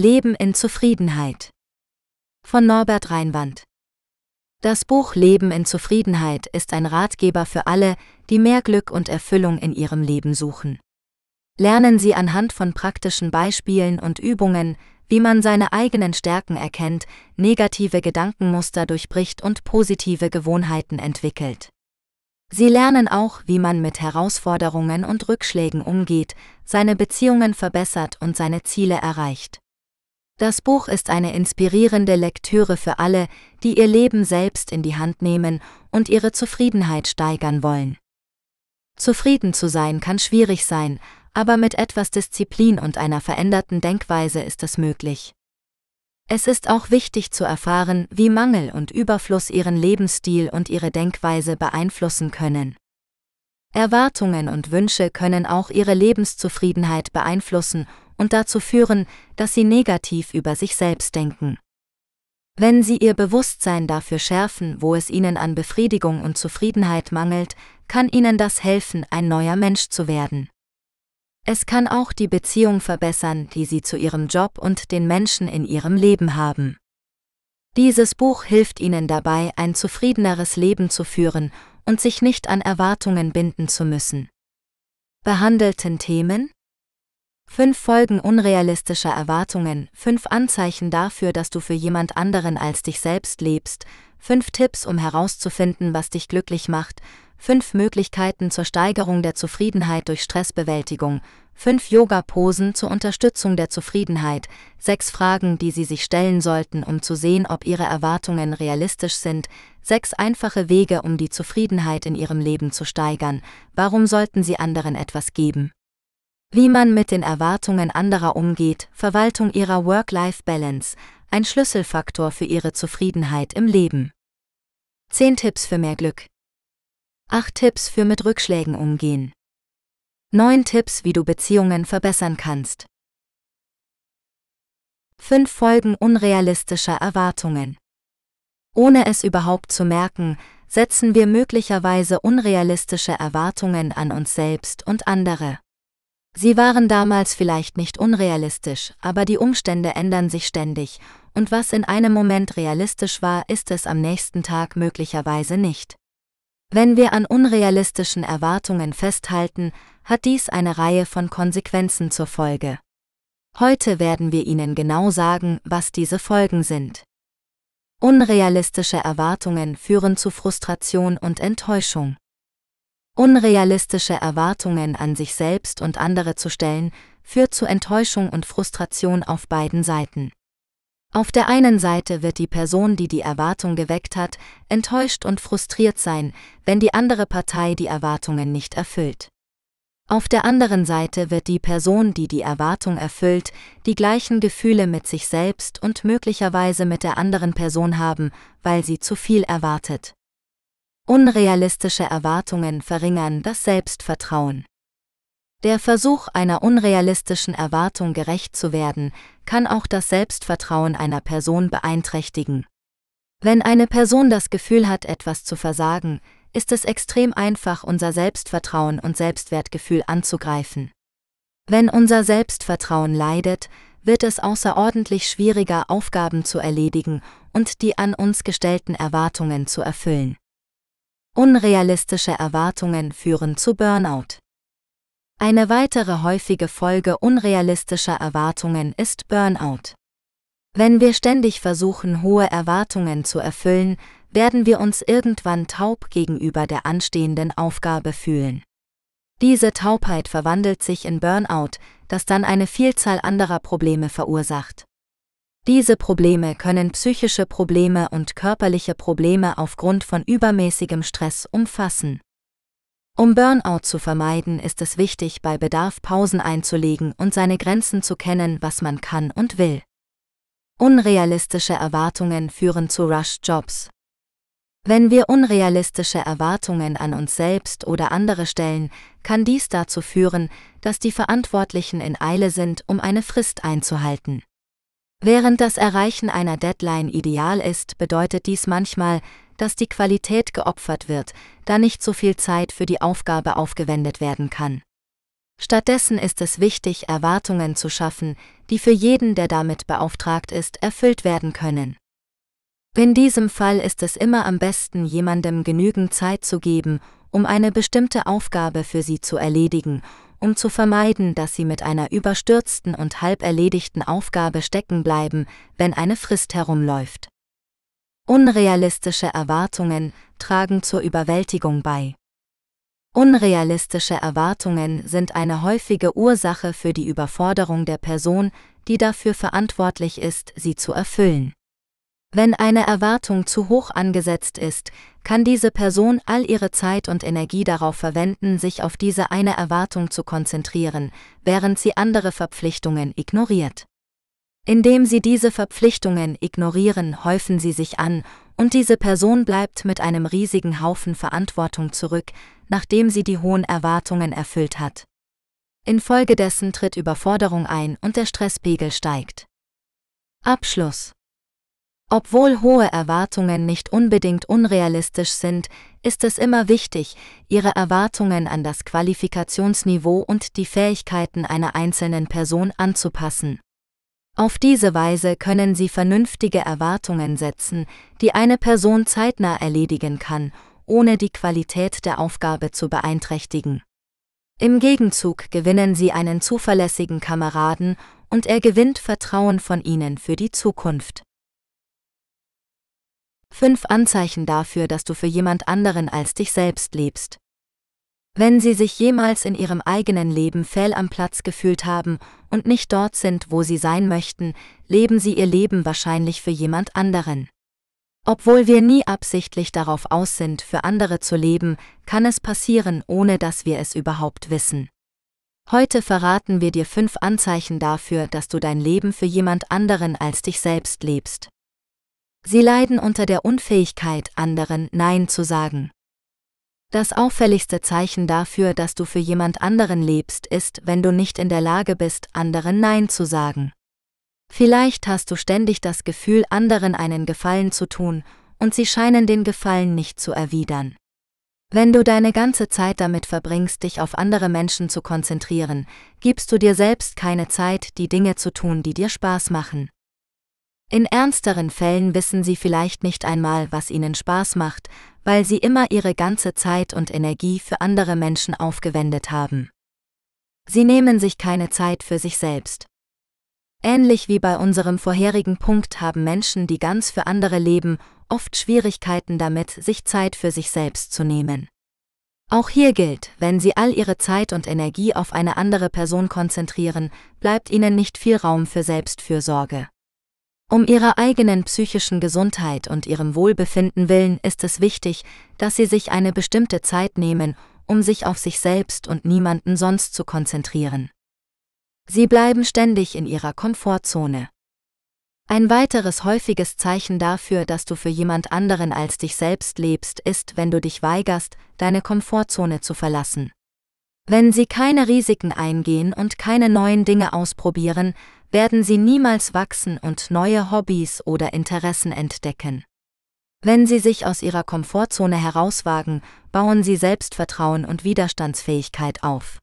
Leben in Zufriedenheit von Norbert Reinwand. Das Buch Leben in Zufriedenheit ist ein Ratgeber für alle, die mehr Glück und Erfüllung in ihrem Leben suchen. Lernen Sie anhand von praktischen Beispielen und Übungen, wie man seine eigenen Stärken erkennt, negative Gedankenmuster durchbricht und positive Gewohnheiten entwickelt. Sie lernen auch, wie man mit Herausforderungen und Rückschlägen umgeht, seine Beziehungen verbessert und seine Ziele erreicht. Das Buch ist eine inspirierende Lektüre für alle, die ihr Leben selbst in die Hand nehmen und ihre Zufriedenheit steigern wollen. Zufrieden zu sein kann schwierig sein, aber mit etwas Disziplin und einer veränderten Denkweise ist es möglich. Es ist auch wichtig zu erfahren, wie Mangel und Überfluss ihren Lebensstil und ihre Denkweise beeinflussen können. Erwartungen und Wünsche können auch ihre Lebenszufriedenheit beeinflussen und dazu führen, dass sie negativ über sich selbst denken. Wenn Sie Ihr Bewusstsein dafür schärfen, wo es Ihnen an Befriedigung und Zufriedenheit mangelt, kann Ihnen das helfen, ein neuer Mensch zu werden. Es kann auch die Beziehung verbessern, die Sie zu Ihrem Job und den Menschen in Ihrem Leben haben. Dieses Buch hilft Ihnen dabei, ein zufriedeneres Leben zu führen und sich nicht an Erwartungen binden zu müssen. Behandelten Themen Fünf Folgen unrealistischer Erwartungen, fünf Anzeichen dafür, dass du für jemand anderen als dich selbst lebst, fünf Tipps, um herauszufinden, was dich glücklich macht, fünf Möglichkeiten zur Steigerung der Zufriedenheit durch Stressbewältigung, fünf Yoga-Posen zur Unterstützung der Zufriedenheit, sechs Fragen, die sie sich stellen sollten, um zu sehen, ob ihre Erwartungen realistisch sind, sechs einfache Wege, um die Zufriedenheit in ihrem Leben zu steigern, warum sollten sie anderen etwas geben. Wie man mit den Erwartungen anderer umgeht, Verwaltung ihrer Work-Life-Balance, ein Schlüsselfaktor für ihre Zufriedenheit im Leben. 10 Tipps für mehr Glück. 8 Tipps für mit Rückschlägen umgehen. 9 Tipps, wie du Beziehungen verbessern kannst. 5 Folgen unrealistischer Erwartungen. Ohne es überhaupt zu merken, setzen wir möglicherweise unrealistische Erwartungen an uns selbst und andere. Sie waren damals vielleicht nicht unrealistisch, aber die Umstände ändern sich ständig, und was in einem Moment realistisch war, ist es am nächsten Tag möglicherweise nicht. Wenn wir an unrealistischen Erwartungen festhalten, hat dies eine Reihe von Konsequenzen zur Folge. Heute werden wir Ihnen genau sagen, was diese Folgen sind. Unrealistische Erwartungen führen zu Frustration und Enttäuschung. Unrealistische Erwartungen an sich selbst und andere zu stellen, führt zu Enttäuschung und Frustration auf beiden Seiten. Auf der einen Seite wird die Person, die die Erwartung geweckt hat, enttäuscht und frustriert sein, wenn die andere Partei die Erwartungen nicht erfüllt. Auf der anderen Seite wird die Person, die die Erwartung erfüllt, die gleichen Gefühle mit sich selbst und möglicherweise mit der anderen Person haben, weil sie zu viel erwartet. Unrealistische Erwartungen verringern das Selbstvertrauen. Der Versuch einer unrealistischen Erwartung gerecht zu werden, kann auch das Selbstvertrauen einer Person beeinträchtigen. Wenn eine Person das Gefühl hat, etwas zu versagen, ist es extrem einfach, unser Selbstvertrauen und Selbstwertgefühl anzugreifen. Wenn unser Selbstvertrauen leidet, wird es außerordentlich schwieriger, Aufgaben zu erledigen und die an uns gestellten Erwartungen zu erfüllen. Unrealistische Erwartungen führen zu Burnout. Eine weitere häufige Folge unrealistischer Erwartungen ist Burnout. Wenn wir ständig versuchen, hohe Erwartungen zu erfüllen, werden wir uns irgendwann taub gegenüber der anstehenden Aufgabe fühlen. Diese Taubheit verwandelt sich in Burnout, das dann eine Vielzahl anderer Probleme verursacht. Diese Probleme können psychische Probleme und körperliche Probleme aufgrund von übermäßigem Stress umfassen. Um Burnout zu vermeiden, ist es wichtig, bei Bedarf Pausen einzulegen und seine Grenzen zu kennen, was man kann und will. Unrealistische Erwartungen führen zu Rush-Jobs. Wenn wir unrealistische Erwartungen an uns selbst oder andere stellen, kann dies dazu führen, dass die Verantwortlichen in Eile sind, um eine Frist einzuhalten. Während das Erreichen einer Deadline ideal ist, bedeutet dies manchmal, dass die Qualität geopfert wird, da nicht so viel Zeit für die Aufgabe aufgewendet werden kann. Stattdessen ist es wichtig, Erwartungen zu schaffen, die für jeden, der damit beauftragt ist, erfüllt werden können. In diesem Fall ist es immer am besten, jemandem genügend Zeit zu geben, um eine bestimmte Aufgabe für sie zu erledigen um zu vermeiden, dass sie mit einer überstürzten und halb erledigten Aufgabe stecken bleiben, wenn eine Frist herumläuft. Unrealistische Erwartungen tragen zur Überwältigung bei. Unrealistische Erwartungen sind eine häufige Ursache für die Überforderung der Person, die dafür verantwortlich ist, sie zu erfüllen. Wenn eine Erwartung zu hoch angesetzt ist, kann diese Person all ihre Zeit und Energie darauf verwenden, sich auf diese eine Erwartung zu konzentrieren, während sie andere Verpflichtungen ignoriert. Indem sie diese Verpflichtungen ignorieren, häufen sie sich an, und diese Person bleibt mit einem riesigen Haufen Verantwortung zurück, nachdem sie die hohen Erwartungen erfüllt hat. Infolgedessen tritt Überforderung ein und der Stresspegel steigt. Abschluss obwohl hohe Erwartungen nicht unbedingt unrealistisch sind, ist es immer wichtig, ihre Erwartungen an das Qualifikationsniveau und die Fähigkeiten einer einzelnen Person anzupassen. Auf diese Weise können Sie vernünftige Erwartungen setzen, die eine Person zeitnah erledigen kann, ohne die Qualität der Aufgabe zu beeinträchtigen. Im Gegenzug gewinnen Sie einen zuverlässigen Kameraden und er gewinnt Vertrauen von Ihnen für die Zukunft. Fünf Anzeichen dafür, dass du für jemand anderen als dich selbst lebst. Wenn sie sich jemals in ihrem eigenen Leben fehl am Platz gefühlt haben und nicht dort sind, wo sie sein möchten, leben sie ihr Leben wahrscheinlich für jemand anderen. Obwohl wir nie absichtlich darauf aus sind, für andere zu leben, kann es passieren, ohne dass wir es überhaupt wissen. Heute verraten wir dir fünf Anzeichen dafür, dass du dein Leben für jemand anderen als dich selbst lebst. Sie leiden unter der Unfähigkeit, anderen Nein zu sagen. Das auffälligste Zeichen dafür, dass du für jemand anderen lebst, ist, wenn du nicht in der Lage bist, anderen Nein zu sagen. Vielleicht hast du ständig das Gefühl, anderen einen Gefallen zu tun, und sie scheinen den Gefallen nicht zu erwidern. Wenn du deine ganze Zeit damit verbringst, dich auf andere Menschen zu konzentrieren, gibst du dir selbst keine Zeit, die Dinge zu tun, die dir Spaß machen. In ernsteren Fällen wissen sie vielleicht nicht einmal, was ihnen Spaß macht, weil sie immer ihre ganze Zeit und Energie für andere Menschen aufgewendet haben. Sie nehmen sich keine Zeit für sich selbst. Ähnlich wie bei unserem vorherigen Punkt haben Menschen, die ganz für andere leben, oft Schwierigkeiten damit, sich Zeit für sich selbst zu nehmen. Auch hier gilt, wenn Sie all Ihre Zeit und Energie auf eine andere Person konzentrieren, bleibt Ihnen nicht viel Raum für Selbstfürsorge. Um ihrer eigenen psychischen Gesundheit und ihrem Wohlbefinden willen ist es wichtig, dass sie sich eine bestimmte Zeit nehmen, um sich auf sich selbst und niemanden sonst zu konzentrieren. Sie bleiben ständig in ihrer Komfortzone. Ein weiteres häufiges Zeichen dafür, dass du für jemand anderen als dich selbst lebst, ist, wenn du dich weigerst, deine Komfortzone zu verlassen. Wenn sie keine Risiken eingehen und keine neuen Dinge ausprobieren, werden sie niemals wachsen und neue Hobbys oder Interessen entdecken. Wenn sie sich aus ihrer Komfortzone herauswagen, bauen sie Selbstvertrauen und Widerstandsfähigkeit auf.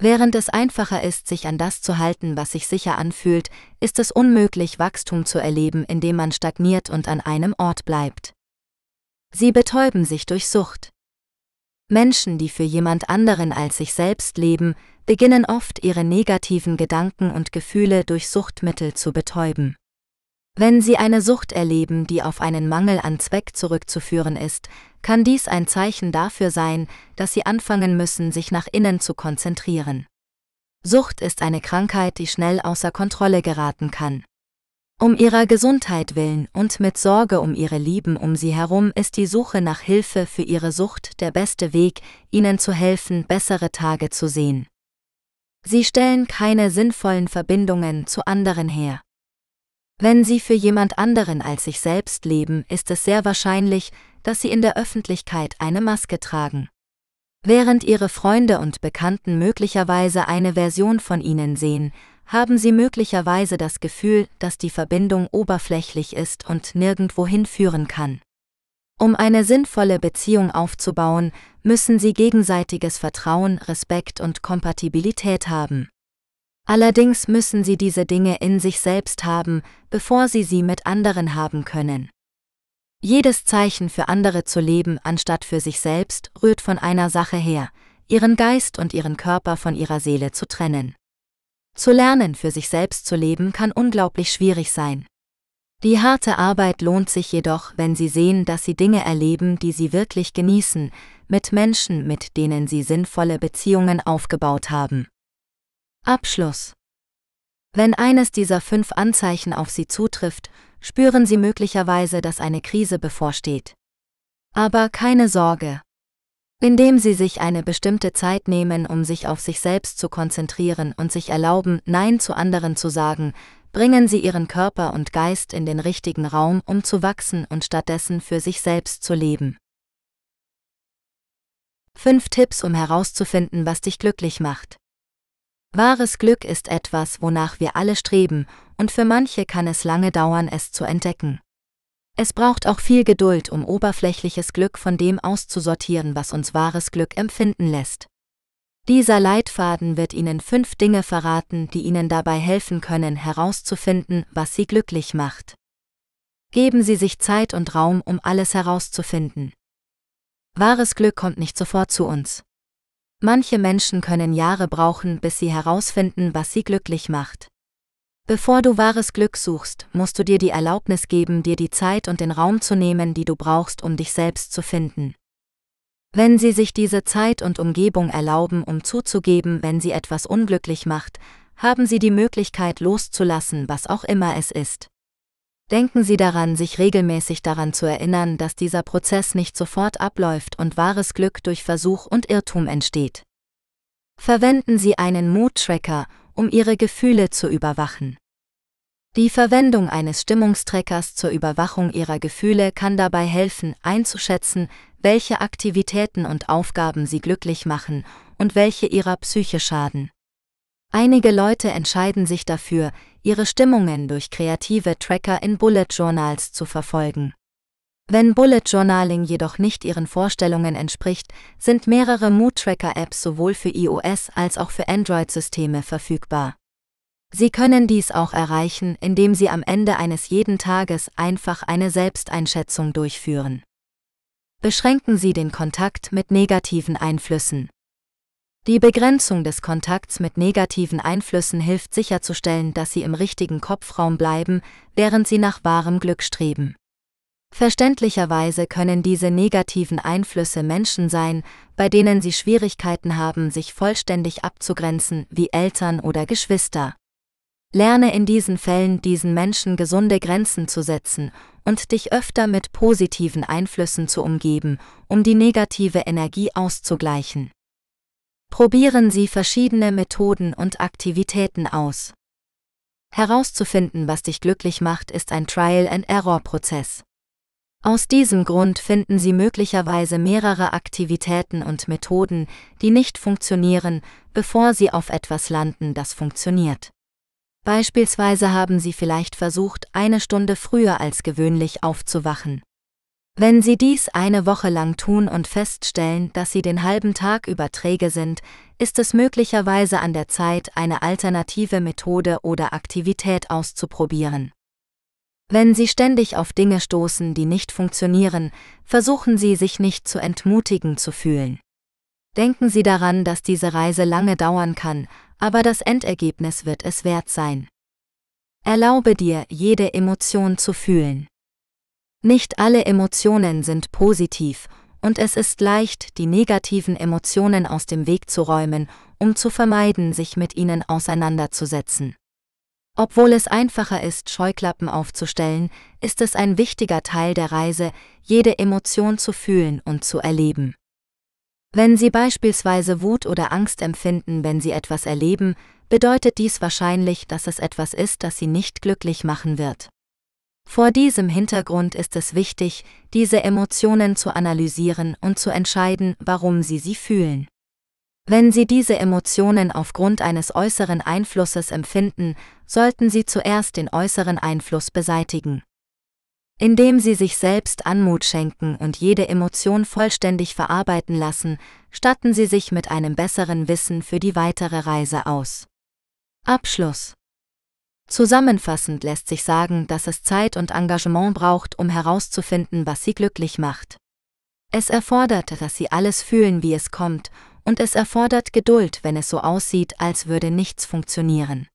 Während es einfacher ist, sich an das zu halten, was sich sicher anfühlt, ist es unmöglich, Wachstum zu erleben, indem man stagniert und an einem Ort bleibt. Sie betäuben sich durch Sucht. Menschen, die für jemand anderen als sich selbst leben, beginnen oft ihre negativen Gedanken und Gefühle durch Suchtmittel zu betäuben. Wenn sie eine Sucht erleben, die auf einen Mangel an Zweck zurückzuführen ist, kann dies ein Zeichen dafür sein, dass sie anfangen müssen, sich nach innen zu konzentrieren. Sucht ist eine Krankheit, die schnell außer Kontrolle geraten kann. Um ihrer Gesundheit willen und mit Sorge um ihre Lieben um sie herum ist die Suche nach Hilfe für ihre Sucht der beste Weg, ihnen zu helfen, bessere Tage zu sehen. Sie stellen keine sinnvollen Verbindungen zu anderen her. Wenn Sie für jemand anderen als sich selbst leben, ist es sehr wahrscheinlich, dass Sie in der Öffentlichkeit eine Maske tragen. Während Ihre Freunde und Bekannten möglicherweise eine Version von Ihnen sehen, haben Sie möglicherweise das Gefühl, dass die Verbindung oberflächlich ist und nirgendwo hinführen kann. Um eine sinnvolle Beziehung aufzubauen, müssen sie gegenseitiges Vertrauen, Respekt und Kompatibilität haben. Allerdings müssen sie diese Dinge in sich selbst haben, bevor sie sie mit anderen haben können. Jedes Zeichen für andere zu leben anstatt für sich selbst rührt von einer Sache her, ihren Geist und ihren Körper von ihrer Seele zu trennen. Zu lernen, für sich selbst zu leben, kann unglaublich schwierig sein. Die harte Arbeit lohnt sich jedoch, wenn Sie sehen, dass Sie Dinge erleben, die Sie wirklich genießen, mit Menschen, mit denen sie sinnvolle Beziehungen aufgebaut haben. Abschluss. Wenn eines dieser fünf Anzeichen auf Sie zutrifft, spüren Sie möglicherweise, dass eine Krise bevorsteht. Aber keine Sorge. Indem Sie sich eine bestimmte Zeit nehmen, um sich auf sich selbst zu konzentrieren und sich erlauben, Nein zu anderen zu sagen, bringen Sie Ihren Körper und Geist in den richtigen Raum, um zu wachsen und stattdessen für sich selbst zu leben. Fünf Tipps, um herauszufinden, was dich glücklich macht. Wahres Glück ist etwas, wonach wir alle streben, und für manche kann es lange dauern, es zu entdecken. Es braucht auch viel Geduld, um oberflächliches Glück von dem auszusortieren, was uns wahres Glück empfinden lässt. Dieser Leitfaden wird Ihnen fünf Dinge verraten, die Ihnen dabei helfen können, herauszufinden, was Sie glücklich macht. Geben Sie sich Zeit und Raum, um alles herauszufinden. Wahres Glück kommt nicht sofort zu uns. Manche Menschen können Jahre brauchen, bis sie herausfinden, was sie glücklich macht. Bevor du wahres Glück suchst, musst du dir die Erlaubnis geben, dir die Zeit und den Raum zu nehmen, die du brauchst, um dich selbst zu finden. Wenn sie sich diese Zeit und Umgebung erlauben, um zuzugeben, wenn sie etwas unglücklich macht, haben sie die Möglichkeit loszulassen, was auch immer es ist. Denken Sie daran, sich regelmäßig daran zu erinnern, dass dieser Prozess nicht sofort abläuft und wahres Glück durch Versuch und Irrtum entsteht. Verwenden Sie einen Mood-Tracker, um Ihre Gefühle zu überwachen. Die Verwendung eines Stimmungstrackers zur Überwachung Ihrer Gefühle kann dabei helfen, einzuschätzen, welche Aktivitäten und Aufgaben Sie glücklich machen und welche Ihrer Psyche schaden. Einige Leute entscheiden sich dafür, ihre Stimmungen durch kreative Tracker in Bullet Journals zu verfolgen. Wenn Bullet Journaling jedoch nicht ihren Vorstellungen entspricht, sind mehrere Mood Tracker Apps sowohl für iOS als auch für Android-Systeme verfügbar. Sie können dies auch erreichen, indem Sie am Ende eines jeden Tages einfach eine Selbsteinschätzung durchführen. Beschränken Sie den Kontakt mit negativen Einflüssen. Die Begrenzung des Kontakts mit negativen Einflüssen hilft sicherzustellen, dass sie im richtigen Kopfraum bleiben, während sie nach wahrem Glück streben. Verständlicherweise können diese negativen Einflüsse Menschen sein, bei denen sie Schwierigkeiten haben, sich vollständig abzugrenzen, wie Eltern oder Geschwister. Lerne in diesen Fällen diesen Menschen gesunde Grenzen zu setzen und dich öfter mit positiven Einflüssen zu umgeben, um die negative Energie auszugleichen. Probieren Sie verschiedene Methoden und Aktivitäten aus. Herauszufinden, was dich glücklich macht, ist ein Trial-and-Error-Prozess. Aus diesem Grund finden Sie möglicherweise mehrere Aktivitäten und Methoden, die nicht funktionieren, bevor Sie auf etwas landen, das funktioniert. Beispielsweise haben Sie vielleicht versucht, eine Stunde früher als gewöhnlich aufzuwachen. Wenn Sie dies eine Woche lang tun und feststellen, dass Sie den halben Tag über träge sind, ist es möglicherweise an der Zeit, eine alternative Methode oder Aktivität auszuprobieren. Wenn Sie ständig auf Dinge stoßen, die nicht funktionieren, versuchen Sie sich nicht zu entmutigen zu fühlen. Denken Sie daran, dass diese Reise lange dauern kann, aber das Endergebnis wird es wert sein. Erlaube dir, jede Emotion zu fühlen. Nicht alle Emotionen sind positiv, und es ist leicht, die negativen Emotionen aus dem Weg zu räumen, um zu vermeiden, sich mit ihnen auseinanderzusetzen. Obwohl es einfacher ist, Scheuklappen aufzustellen, ist es ein wichtiger Teil der Reise, jede Emotion zu fühlen und zu erleben. Wenn Sie beispielsweise Wut oder Angst empfinden, wenn Sie etwas erleben, bedeutet dies wahrscheinlich, dass es etwas ist, das Sie nicht glücklich machen wird. Vor diesem Hintergrund ist es wichtig, diese Emotionen zu analysieren und zu entscheiden, warum Sie sie fühlen. Wenn Sie diese Emotionen aufgrund eines äußeren Einflusses empfinden, sollten Sie zuerst den äußeren Einfluss beseitigen. Indem Sie sich selbst Anmut schenken und jede Emotion vollständig verarbeiten lassen, statten Sie sich mit einem besseren Wissen für die weitere Reise aus. Abschluss Zusammenfassend lässt sich sagen, dass es Zeit und Engagement braucht, um herauszufinden, was sie glücklich macht. Es erfordert, dass sie alles fühlen, wie es kommt, und es erfordert Geduld, wenn es so aussieht, als würde nichts funktionieren.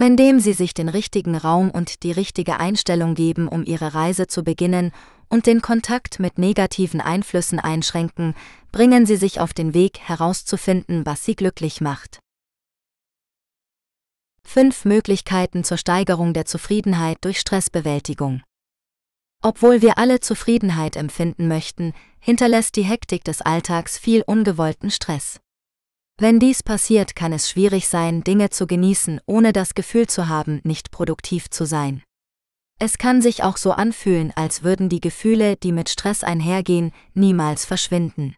Indem sie sich den richtigen Raum und die richtige Einstellung geben, um ihre Reise zu beginnen und den Kontakt mit negativen Einflüssen einschränken, bringen sie sich auf den Weg herauszufinden, was sie glücklich macht. 5 Möglichkeiten zur Steigerung der Zufriedenheit durch Stressbewältigung. Obwohl wir alle Zufriedenheit empfinden möchten, hinterlässt die Hektik des Alltags viel ungewollten Stress. Wenn dies passiert, kann es schwierig sein, Dinge zu genießen, ohne das Gefühl zu haben, nicht produktiv zu sein. Es kann sich auch so anfühlen, als würden die Gefühle, die mit Stress einhergehen, niemals verschwinden.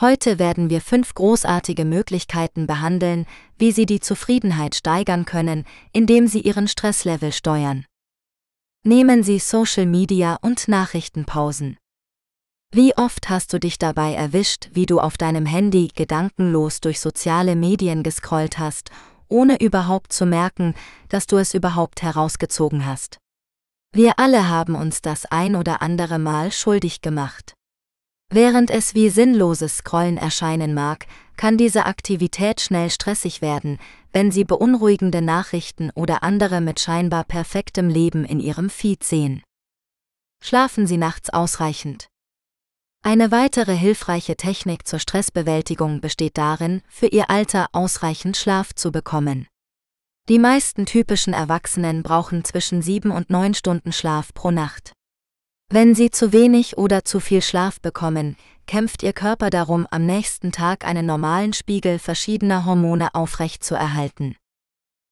Heute werden wir fünf großartige Möglichkeiten behandeln, wie Sie die Zufriedenheit steigern können, indem Sie Ihren Stresslevel steuern. Nehmen Sie Social Media und Nachrichtenpausen. Wie oft hast du dich dabei erwischt, wie du auf deinem Handy gedankenlos durch soziale Medien gescrollt hast, ohne überhaupt zu merken, dass du es überhaupt herausgezogen hast? Wir alle haben uns das ein oder andere Mal schuldig gemacht. Während es wie sinnloses Scrollen erscheinen mag, kann diese Aktivität schnell stressig werden, wenn Sie beunruhigende Nachrichten oder andere mit scheinbar perfektem Leben in Ihrem Feed sehen. Schlafen Sie nachts ausreichend. Eine weitere hilfreiche Technik zur Stressbewältigung besteht darin, für Ihr Alter ausreichend Schlaf zu bekommen. Die meisten typischen Erwachsenen brauchen zwischen sieben und neun Stunden Schlaf pro Nacht. Wenn Sie zu wenig oder zu viel Schlaf bekommen, kämpft Ihr Körper darum, am nächsten Tag einen normalen Spiegel verschiedener Hormone aufrechtzuerhalten.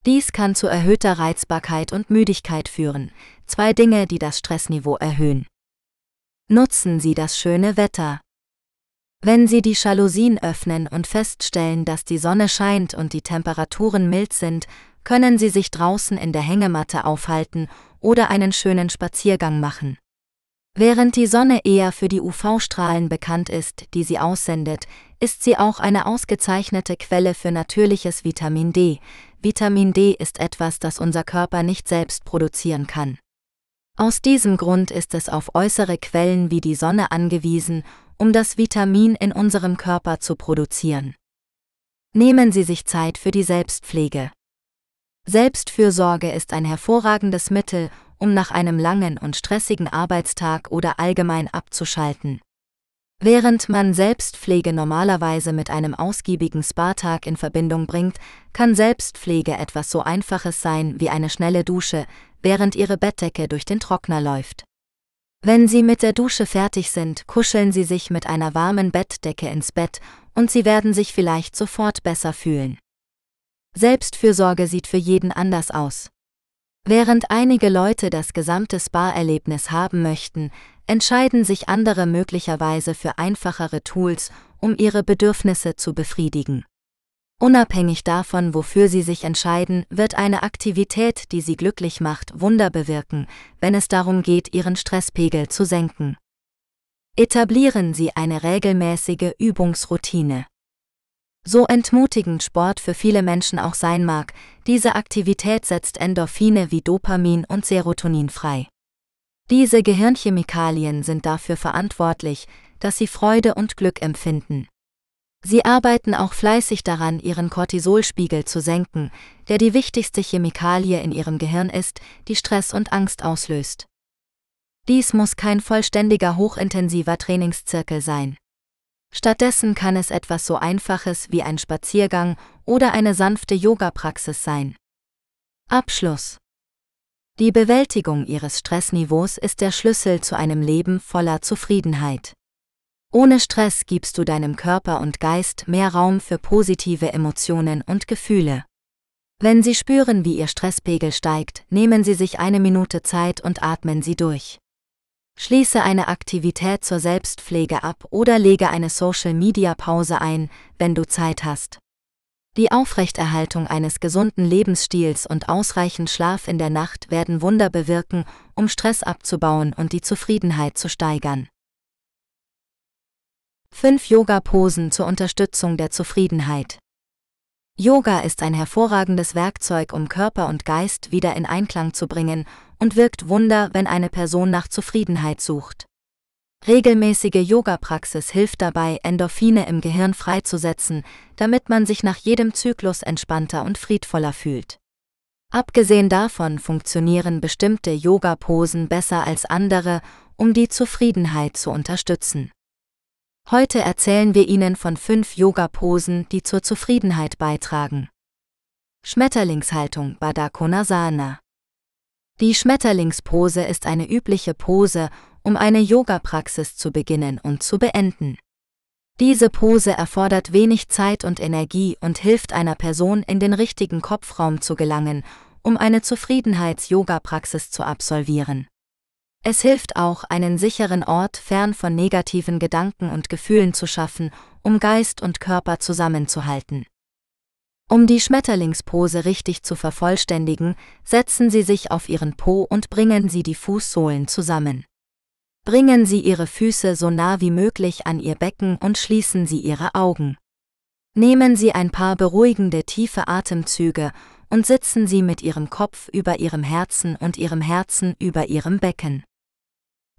Dies kann zu erhöhter Reizbarkeit und Müdigkeit führen, zwei Dinge, die das Stressniveau erhöhen. Nutzen Sie das schöne Wetter. Wenn Sie die Jalousien öffnen und feststellen, dass die Sonne scheint und die Temperaturen mild sind, können Sie sich draußen in der Hängematte aufhalten oder einen schönen Spaziergang machen. Während die Sonne eher für die UV-Strahlen bekannt ist, die sie aussendet, ist sie auch eine ausgezeichnete Quelle für natürliches Vitamin D. Vitamin D ist etwas, das unser Körper nicht selbst produzieren kann. Aus diesem Grund ist es auf äußere Quellen wie die Sonne angewiesen, um das Vitamin in unserem Körper zu produzieren. Nehmen Sie sich Zeit für die Selbstpflege. Selbstfürsorge ist ein hervorragendes Mittel, um nach einem langen und stressigen Arbeitstag oder allgemein abzuschalten. Während man Selbstpflege normalerweise mit einem ausgiebigen Spa-Tag in Verbindung bringt, kann Selbstpflege etwas so Einfaches sein wie eine schnelle Dusche, während Ihre Bettdecke durch den Trockner läuft. Wenn Sie mit der Dusche fertig sind, kuscheln Sie sich mit einer warmen Bettdecke ins Bett und Sie werden sich vielleicht sofort besser fühlen. Selbstfürsorge sieht für jeden anders aus. Während einige Leute das gesamte Spa-Erlebnis haben möchten, entscheiden sich andere möglicherweise für einfachere Tools, um ihre Bedürfnisse zu befriedigen. Unabhängig davon, wofür sie sich entscheiden, wird eine Aktivität, die sie glücklich macht, Wunder bewirken, wenn es darum geht, ihren Stresspegel zu senken. Etablieren Sie eine regelmäßige Übungsroutine. So entmutigend Sport für viele Menschen auch sein mag, diese Aktivität setzt Endorphine wie Dopamin und Serotonin frei. Diese Gehirnchemikalien sind dafür verantwortlich, dass sie Freude und Glück empfinden. Sie arbeiten auch fleißig daran, ihren Cortisolspiegel zu senken, der die wichtigste Chemikalie in ihrem Gehirn ist, die Stress und Angst auslöst. Dies muss kein vollständiger hochintensiver Trainingszirkel sein. Stattdessen kann es etwas so Einfaches wie ein Spaziergang oder eine sanfte Yoga-Praxis sein. Abschluss. Die Bewältigung Ihres Stressniveaus ist der Schlüssel zu einem Leben voller Zufriedenheit. Ohne Stress gibst du deinem Körper und Geist mehr Raum für positive Emotionen und Gefühle. Wenn Sie spüren, wie Ihr Stresspegel steigt, nehmen Sie sich eine Minute Zeit und atmen Sie durch. Schließe eine Aktivität zur Selbstpflege ab oder lege eine Social-Media-Pause ein, wenn du Zeit hast. Die Aufrechterhaltung eines gesunden Lebensstils und ausreichend Schlaf in der Nacht werden Wunder bewirken, um Stress abzubauen und die Zufriedenheit zu steigern. 5 Yoga-Posen zur Unterstützung der Zufriedenheit. Yoga ist ein hervorragendes Werkzeug, um Körper und Geist wieder in Einklang zu bringen und wirkt Wunder, wenn eine Person nach Zufriedenheit sucht. Regelmäßige Yoga-Praxis hilft dabei, Endorphine im Gehirn freizusetzen, damit man sich nach jedem Zyklus entspannter und friedvoller fühlt. Abgesehen davon funktionieren bestimmte Yoga-Posen besser als andere, um die Zufriedenheit zu unterstützen. Heute erzählen wir Ihnen von fünf Yoga-Posen, die zur Zufriedenheit beitragen. Schmetterlingshaltung Badakona Sana die Schmetterlingspose ist eine übliche Pose, um eine Yoga-Praxis zu beginnen und zu beenden. Diese Pose erfordert wenig Zeit und Energie und hilft einer Person in den richtigen Kopfraum zu gelangen, um eine Zufriedenheits-Yoga-Praxis zu absolvieren. Es hilft auch, einen sicheren Ort fern von negativen Gedanken und Gefühlen zu schaffen, um Geist und Körper zusammenzuhalten. Um die Schmetterlingspose richtig zu vervollständigen, setzen Sie sich auf Ihren Po und bringen Sie die Fußsohlen zusammen. Bringen Sie Ihre Füße so nah wie möglich an Ihr Becken und schließen Sie Ihre Augen. Nehmen Sie ein paar beruhigende tiefe Atemzüge und sitzen Sie mit Ihrem Kopf über Ihrem Herzen und Ihrem Herzen über Ihrem Becken.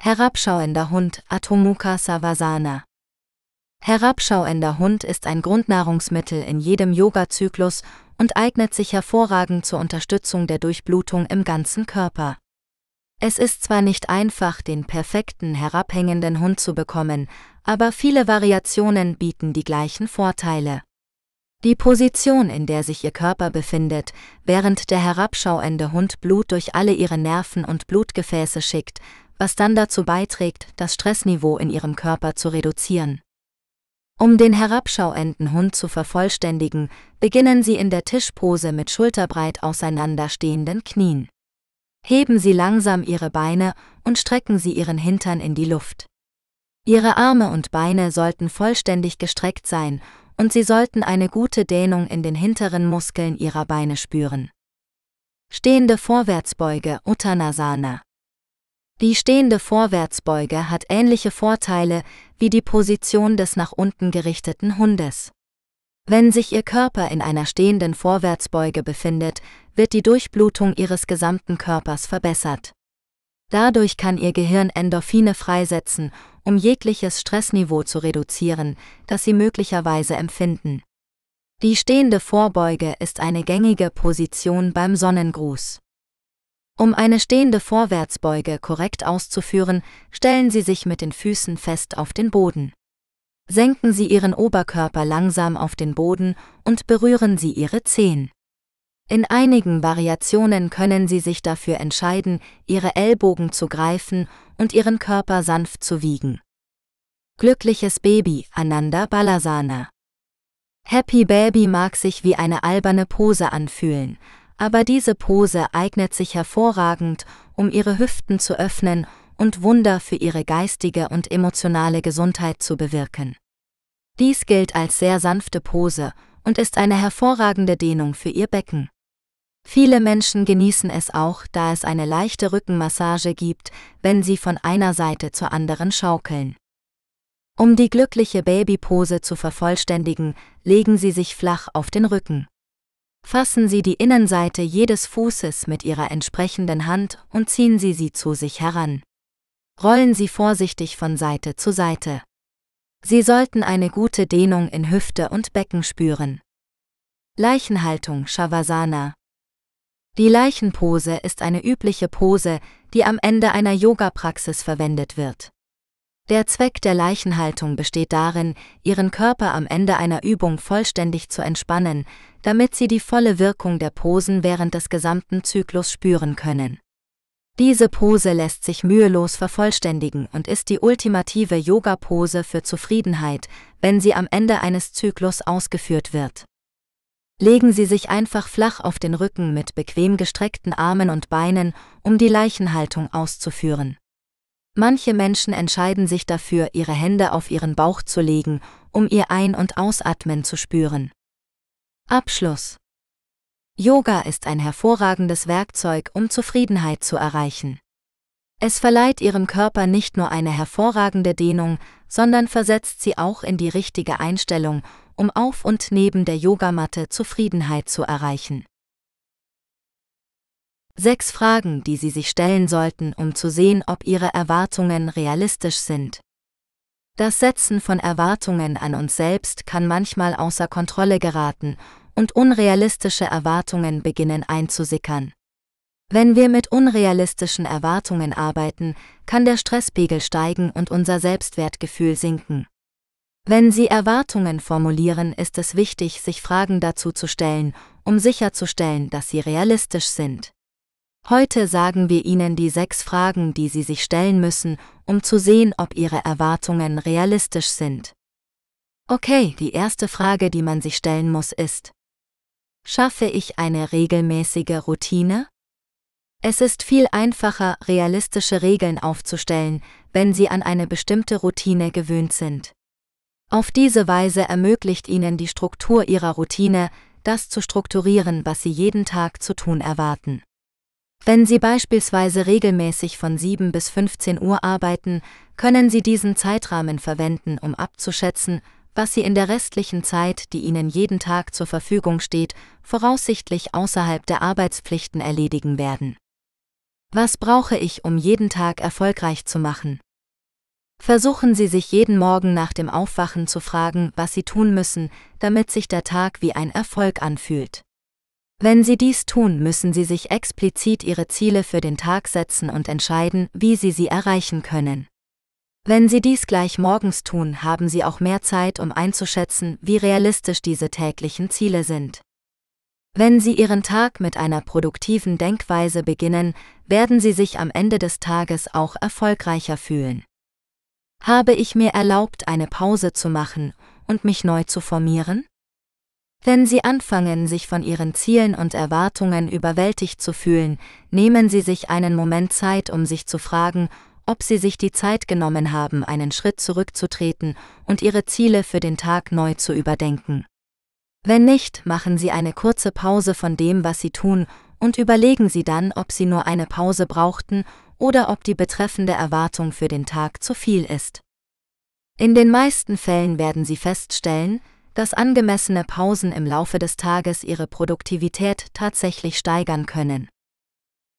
Herabschauender Hund Atomuka Savasana Herabschauender Hund ist ein Grundnahrungsmittel in jedem Yoga-Zyklus und eignet sich hervorragend zur Unterstützung der Durchblutung im ganzen Körper. Es ist zwar nicht einfach, den perfekten herabhängenden Hund zu bekommen, aber viele Variationen bieten die gleichen Vorteile. Die Position, in der sich ihr Körper befindet, während der herabschauende Hund Blut durch alle ihre Nerven und Blutgefäße schickt, was dann dazu beiträgt, das Stressniveau in ihrem Körper zu reduzieren. Um den herabschauenden Hund zu vervollständigen, beginnen Sie in der Tischpose mit schulterbreit auseinanderstehenden Knien. Heben Sie langsam Ihre Beine und strecken Sie Ihren Hintern in die Luft. Ihre Arme und Beine sollten vollständig gestreckt sein und Sie sollten eine gute Dehnung in den hinteren Muskeln Ihrer Beine spüren. Stehende Vorwärtsbeuge Uttanasana die stehende Vorwärtsbeuge hat ähnliche Vorteile wie die Position des nach unten gerichteten Hundes. Wenn sich Ihr Körper in einer stehenden Vorwärtsbeuge befindet, wird die Durchblutung Ihres gesamten Körpers verbessert. Dadurch kann Ihr Gehirn Endorphine freisetzen, um jegliches Stressniveau zu reduzieren, das Sie möglicherweise empfinden. Die stehende Vorbeuge ist eine gängige Position beim Sonnengruß. Um eine stehende Vorwärtsbeuge korrekt auszuführen, stellen Sie sich mit den Füßen fest auf den Boden. Senken Sie Ihren Oberkörper langsam auf den Boden und berühren Sie Ihre Zehen. In einigen Variationen können Sie sich dafür entscheiden, Ihre Ellbogen zu greifen und Ihren Körper sanft zu wiegen. Glückliches Baby, Ananda Balasana. Happy Baby mag sich wie eine alberne Pose anfühlen, aber diese Pose eignet sich hervorragend, um ihre Hüften zu öffnen und Wunder für ihre geistige und emotionale Gesundheit zu bewirken. Dies gilt als sehr sanfte Pose und ist eine hervorragende Dehnung für ihr Becken. Viele Menschen genießen es auch, da es eine leichte Rückenmassage gibt, wenn sie von einer Seite zur anderen schaukeln. Um die glückliche Babypose zu vervollständigen, legen sie sich flach auf den Rücken. Fassen Sie die Innenseite jedes Fußes mit Ihrer entsprechenden Hand und ziehen Sie sie zu sich heran. Rollen Sie vorsichtig von Seite zu Seite. Sie sollten eine gute Dehnung in Hüfte und Becken spüren. Leichenhaltung Shavasana Die Leichenpose ist eine übliche Pose, die am Ende einer Yoga-Praxis verwendet wird. Der Zweck der Leichenhaltung besteht darin, ihren Körper am Ende einer Übung vollständig zu entspannen, damit sie die volle Wirkung der Posen während des gesamten Zyklus spüren können. Diese Pose lässt sich mühelos vervollständigen und ist die ultimative Yoga-Pose für Zufriedenheit, wenn sie am Ende eines Zyklus ausgeführt wird. Legen Sie sich einfach flach auf den Rücken mit bequem gestreckten Armen und Beinen, um die Leichenhaltung auszuführen. Manche Menschen entscheiden sich dafür, ihre Hände auf ihren Bauch zu legen, um ihr Ein- und Ausatmen zu spüren. Abschluss. Yoga ist ein hervorragendes Werkzeug, um Zufriedenheit zu erreichen. Es verleiht ihrem Körper nicht nur eine hervorragende Dehnung, sondern versetzt sie auch in die richtige Einstellung, um auf und neben der Yogamatte Zufriedenheit zu erreichen. Sechs Fragen, die Sie sich stellen sollten, um zu sehen, ob Ihre Erwartungen realistisch sind. Das Setzen von Erwartungen an uns selbst kann manchmal außer Kontrolle geraten und unrealistische Erwartungen beginnen einzusickern. Wenn wir mit unrealistischen Erwartungen arbeiten, kann der Stresspegel steigen und unser Selbstwertgefühl sinken. Wenn Sie Erwartungen formulieren, ist es wichtig, sich Fragen dazu zu stellen, um sicherzustellen, dass sie realistisch sind. Heute sagen wir Ihnen die sechs Fragen, die Sie sich stellen müssen, um zu sehen, ob Ihre Erwartungen realistisch sind. Okay, die erste Frage, die man sich stellen muss, ist, schaffe ich eine regelmäßige Routine? Es ist viel einfacher, realistische Regeln aufzustellen, wenn Sie an eine bestimmte Routine gewöhnt sind. Auf diese Weise ermöglicht Ihnen die Struktur Ihrer Routine, das zu strukturieren, was Sie jeden Tag zu tun erwarten. Wenn Sie beispielsweise regelmäßig von 7 bis 15 Uhr arbeiten, können Sie diesen Zeitrahmen verwenden, um abzuschätzen, was Sie in der restlichen Zeit, die Ihnen jeden Tag zur Verfügung steht, voraussichtlich außerhalb der Arbeitspflichten erledigen werden. Was brauche ich, um jeden Tag erfolgreich zu machen? Versuchen Sie sich jeden Morgen nach dem Aufwachen zu fragen, was Sie tun müssen, damit sich der Tag wie ein Erfolg anfühlt. Wenn Sie dies tun, müssen Sie sich explizit Ihre Ziele für den Tag setzen und entscheiden, wie Sie sie erreichen können. Wenn Sie dies gleich morgens tun, haben Sie auch mehr Zeit, um einzuschätzen, wie realistisch diese täglichen Ziele sind. Wenn Sie Ihren Tag mit einer produktiven Denkweise beginnen, werden Sie sich am Ende des Tages auch erfolgreicher fühlen. Habe ich mir erlaubt, eine Pause zu machen und mich neu zu formieren? Wenn Sie anfangen, sich von Ihren Zielen und Erwartungen überwältigt zu fühlen, nehmen Sie sich einen Moment Zeit, um sich zu fragen, ob Sie sich die Zeit genommen haben, einen Schritt zurückzutreten und Ihre Ziele für den Tag neu zu überdenken. Wenn nicht, machen Sie eine kurze Pause von dem, was Sie tun, und überlegen Sie dann, ob Sie nur eine Pause brauchten oder ob die betreffende Erwartung für den Tag zu viel ist. In den meisten Fällen werden Sie feststellen, dass angemessene Pausen im Laufe des Tages ihre Produktivität tatsächlich steigern können.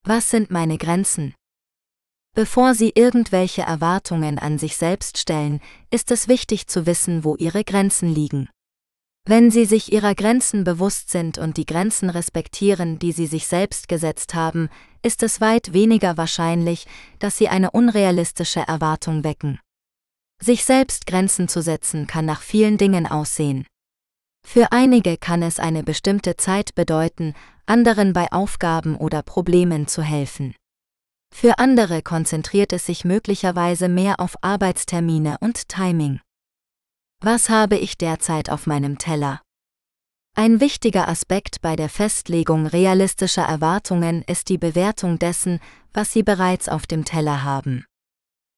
Was sind meine Grenzen? Bevor Sie irgendwelche Erwartungen an sich selbst stellen, ist es wichtig zu wissen, wo Ihre Grenzen liegen. Wenn Sie sich Ihrer Grenzen bewusst sind und die Grenzen respektieren, die Sie sich selbst gesetzt haben, ist es weit weniger wahrscheinlich, dass Sie eine unrealistische Erwartung wecken. Sich selbst Grenzen zu setzen kann nach vielen Dingen aussehen. Für einige kann es eine bestimmte Zeit bedeuten, anderen bei Aufgaben oder Problemen zu helfen. Für andere konzentriert es sich möglicherweise mehr auf Arbeitstermine und Timing. Was habe ich derzeit auf meinem Teller? Ein wichtiger Aspekt bei der Festlegung realistischer Erwartungen ist die Bewertung dessen, was Sie bereits auf dem Teller haben.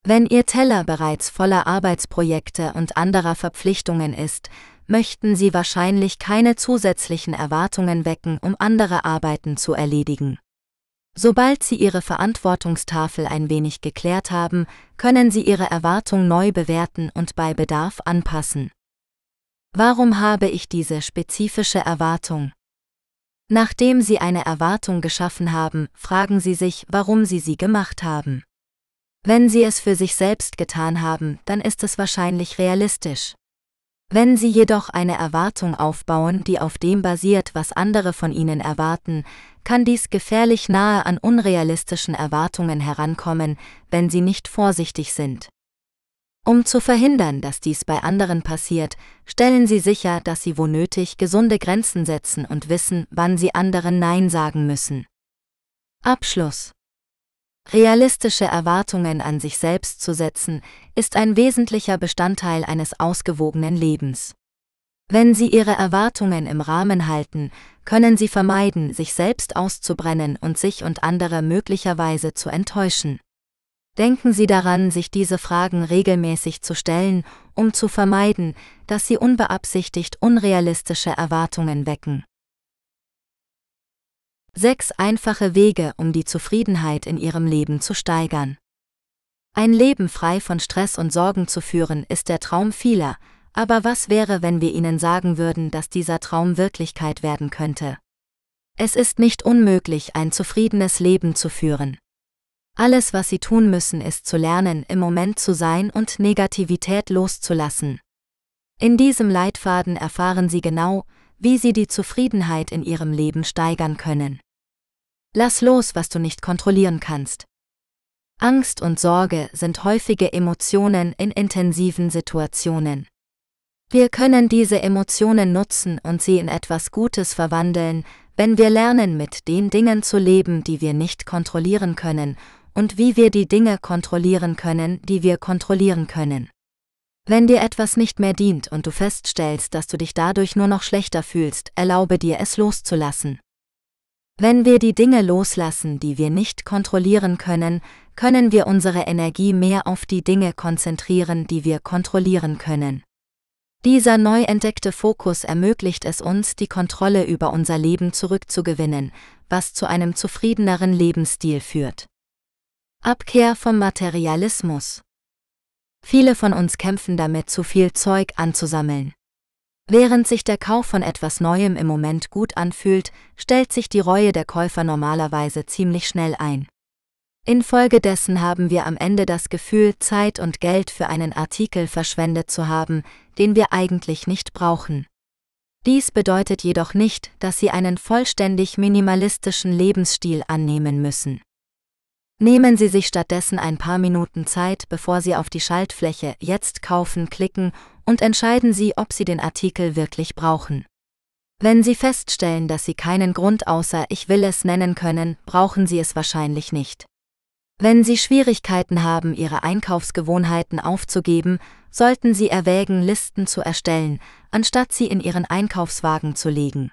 Wenn Ihr Teller bereits voller Arbeitsprojekte und anderer Verpflichtungen ist, möchten Sie wahrscheinlich keine zusätzlichen Erwartungen wecken, um andere Arbeiten zu erledigen. Sobald Sie Ihre Verantwortungstafel ein wenig geklärt haben, können Sie Ihre Erwartung neu bewerten und bei Bedarf anpassen. Warum habe ich diese spezifische Erwartung? Nachdem Sie eine Erwartung geschaffen haben, fragen Sie sich, warum Sie sie gemacht haben. Wenn sie es für sich selbst getan haben, dann ist es wahrscheinlich realistisch. Wenn sie jedoch eine Erwartung aufbauen, die auf dem basiert, was andere von ihnen erwarten, kann dies gefährlich nahe an unrealistischen Erwartungen herankommen, wenn sie nicht vorsichtig sind. Um zu verhindern, dass dies bei anderen passiert, stellen Sie sicher, dass Sie wo nötig gesunde Grenzen setzen und wissen, wann Sie anderen Nein sagen müssen. Abschluss Realistische Erwartungen an sich selbst zu setzen, ist ein wesentlicher Bestandteil eines ausgewogenen Lebens. Wenn Sie Ihre Erwartungen im Rahmen halten, können Sie vermeiden, sich selbst auszubrennen und sich und andere möglicherweise zu enttäuschen. Denken Sie daran, sich diese Fragen regelmäßig zu stellen, um zu vermeiden, dass Sie unbeabsichtigt unrealistische Erwartungen wecken. Sechs einfache Wege, um die Zufriedenheit in Ihrem Leben zu steigern. Ein Leben frei von Stress und Sorgen zu führen, ist der Traum vieler, aber was wäre, wenn wir Ihnen sagen würden, dass dieser Traum Wirklichkeit werden könnte? Es ist nicht unmöglich, ein zufriedenes Leben zu führen. Alles, was Sie tun müssen, ist zu lernen, im Moment zu sein und Negativität loszulassen. In diesem Leitfaden erfahren Sie genau, wie sie die Zufriedenheit in ihrem Leben steigern können. Lass los, was du nicht kontrollieren kannst. Angst und Sorge sind häufige Emotionen in intensiven Situationen. Wir können diese Emotionen nutzen und sie in etwas Gutes verwandeln, wenn wir lernen, mit den Dingen zu leben, die wir nicht kontrollieren können, und wie wir die Dinge kontrollieren können, die wir kontrollieren können. Wenn dir etwas nicht mehr dient und du feststellst, dass du dich dadurch nur noch schlechter fühlst, erlaube dir es loszulassen. Wenn wir die Dinge loslassen, die wir nicht kontrollieren können, können wir unsere Energie mehr auf die Dinge konzentrieren, die wir kontrollieren können. Dieser neu entdeckte Fokus ermöglicht es uns, die Kontrolle über unser Leben zurückzugewinnen, was zu einem zufriedeneren Lebensstil führt. Abkehr vom Materialismus Viele von uns kämpfen damit, zu viel Zeug anzusammeln. Während sich der Kauf von etwas Neuem im Moment gut anfühlt, stellt sich die Reue der Käufer normalerweise ziemlich schnell ein. Infolgedessen haben wir am Ende das Gefühl, Zeit und Geld für einen Artikel verschwendet zu haben, den wir eigentlich nicht brauchen. Dies bedeutet jedoch nicht, dass Sie einen vollständig minimalistischen Lebensstil annehmen müssen. Nehmen Sie sich stattdessen ein paar Minuten Zeit, bevor Sie auf die Schaltfläche Jetzt kaufen klicken und entscheiden Sie, ob Sie den Artikel wirklich brauchen. Wenn Sie feststellen, dass Sie keinen Grund außer Ich will es nennen können, brauchen Sie es wahrscheinlich nicht. Wenn Sie Schwierigkeiten haben, Ihre Einkaufsgewohnheiten aufzugeben, sollten Sie erwägen, Listen zu erstellen, anstatt sie in Ihren Einkaufswagen zu legen.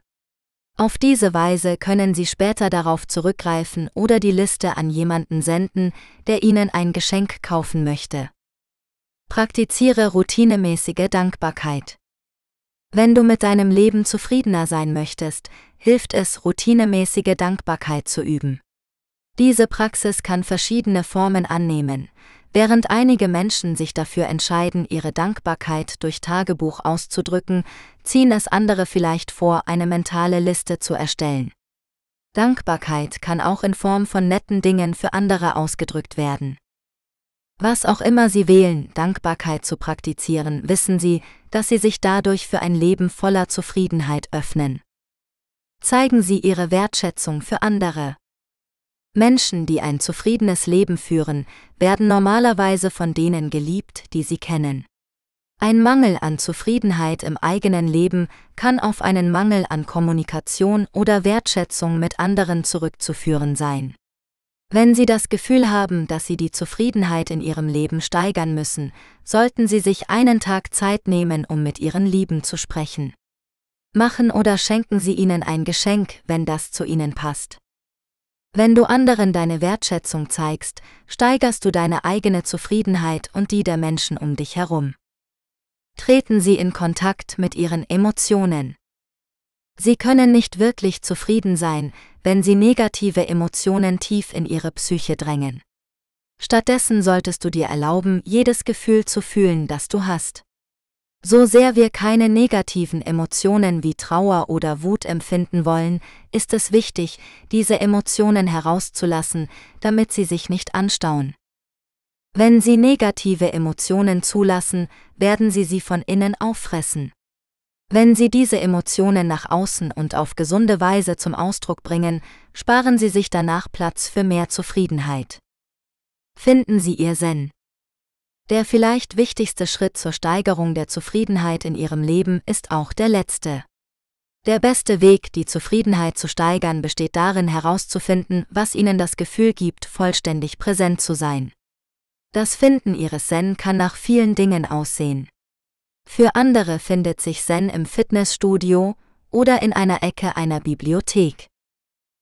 Auf diese Weise können Sie später darauf zurückgreifen oder die Liste an jemanden senden, der Ihnen ein Geschenk kaufen möchte. Praktiziere routinemäßige Dankbarkeit. Wenn du mit deinem Leben zufriedener sein möchtest, hilft es, routinemäßige Dankbarkeit zu üben. Diese Praxis kann verschiedene Formen annehmen, Während einige Menschen sich dafür entscheiden, ihre Dankbarkeit durch Tagebuch auszudrücken, ziehen es andere vielleicht vor, eine mentale Liste zu erstellen. Dankbarkeit kann auch in Form von netten Dingen für andere ausgedrückt werden. Was auch immer Sie wählen, Dankbarkeit zu praktizieren, wissen Sie, dass Sie sich dadurch für ein Leben voller Zufriedenheit öffnen. Zeigen Sie Ihre Wertschätzung für andere. Menschen, die ein zufriedenes Leben führen, werden normalerweise von denen geliebt, die sie kennen. Ein Mangel an Zufriedenheit im eigenen Leben kann auf einen Mangel an Kommunikation oder Wertschätzung mit anderen zurückzuführen sein. Wenn Sie das Gefühl haben, dass Sie die Zufriedenheit in Ihrem Leben steigern müssen, sollten Sie sich einen Tag Zeit nehmen, um mit Ihren Lieben zu sprechen. Machen oder schenken Sie ihnen ein Geschenk, wenn das zu Ihnen passt. Wenn du anderen deine Wertschätzung zeigst, steigerst du deine eigene Zufriedenheit und die der Menschen um dich herum. Treten sie in Kontakt mit ihren Emotionen. Sie können nicht wirklich zufrieden sein, wenn sie negative Emotionen tief in ihre Psyche drängen. Stattdessen solltest du dir erlauben, jedes Gefühl zu fühlen, das du hast. So sehr wir keine negativen Emotionen wie Trauer oder Wut empfinden wollen, ist es wichtig, diese Emotionen herauszulassen, damit sie sich nicht anstauen. Wenn Sie negative Emotionen zulassen, werden Sie sie von innen auffressen. Wenn Sie diese Emotionen nach außen und auf gesunde Weise zum Ausdruck bringen, sparen Sie sich danach Platz für mehr Zufriedenheit. Finden Sie Ihr Zen. Der vielleicht wichtigste Schritt zur Steigerung der Zufriedenheit in ihrem Leben ist auch der letzte. Der beste Weg, die Zufriedenheit zu steigern, besteht darin herauszufinden, was ihnen das Gefühl gibt, vollständig präsent zu sein. Das Finden ihres Zen kann nach vielen Dingen aussehen. Für andere findet sich Zen im Fitnessstudio oder in einer Ecke einer Bibliothek.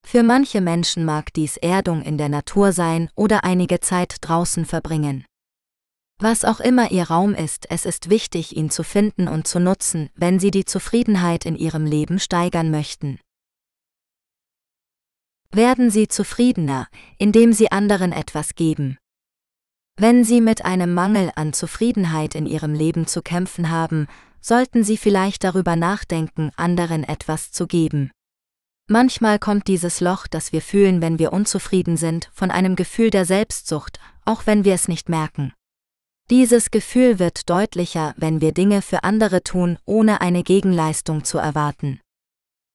Für manche Menschen mag dies Erdung in der Natur sein oder einige Zeit draußen verbringen. Was auch immer ihr Raum ist, es ist wichtig, ihn zu finden und zu nutzen, wenn sie die Zufriedenheit in ihrem Leben steigern möchten. Werden sie zufriedener, indem sie anderen etwas geben. Wenn sie mit einem Mangel an Zufriedenheit in ihrem Leben zu kämpfen haben, sollten sie vielleicht darüber nachdenken, anderen etwas zu geben. Manchmal kommt dieses Loch, das wir fühlen, wenn wir unzufrieden sind, von einem Gefühl der Selbstsucht, auch wenn wir es nicht merken. Dieses Gefühl wird deutlicher, wenn wir Dinge für andere tun, ohne eine Gegenleistung zu erwarten.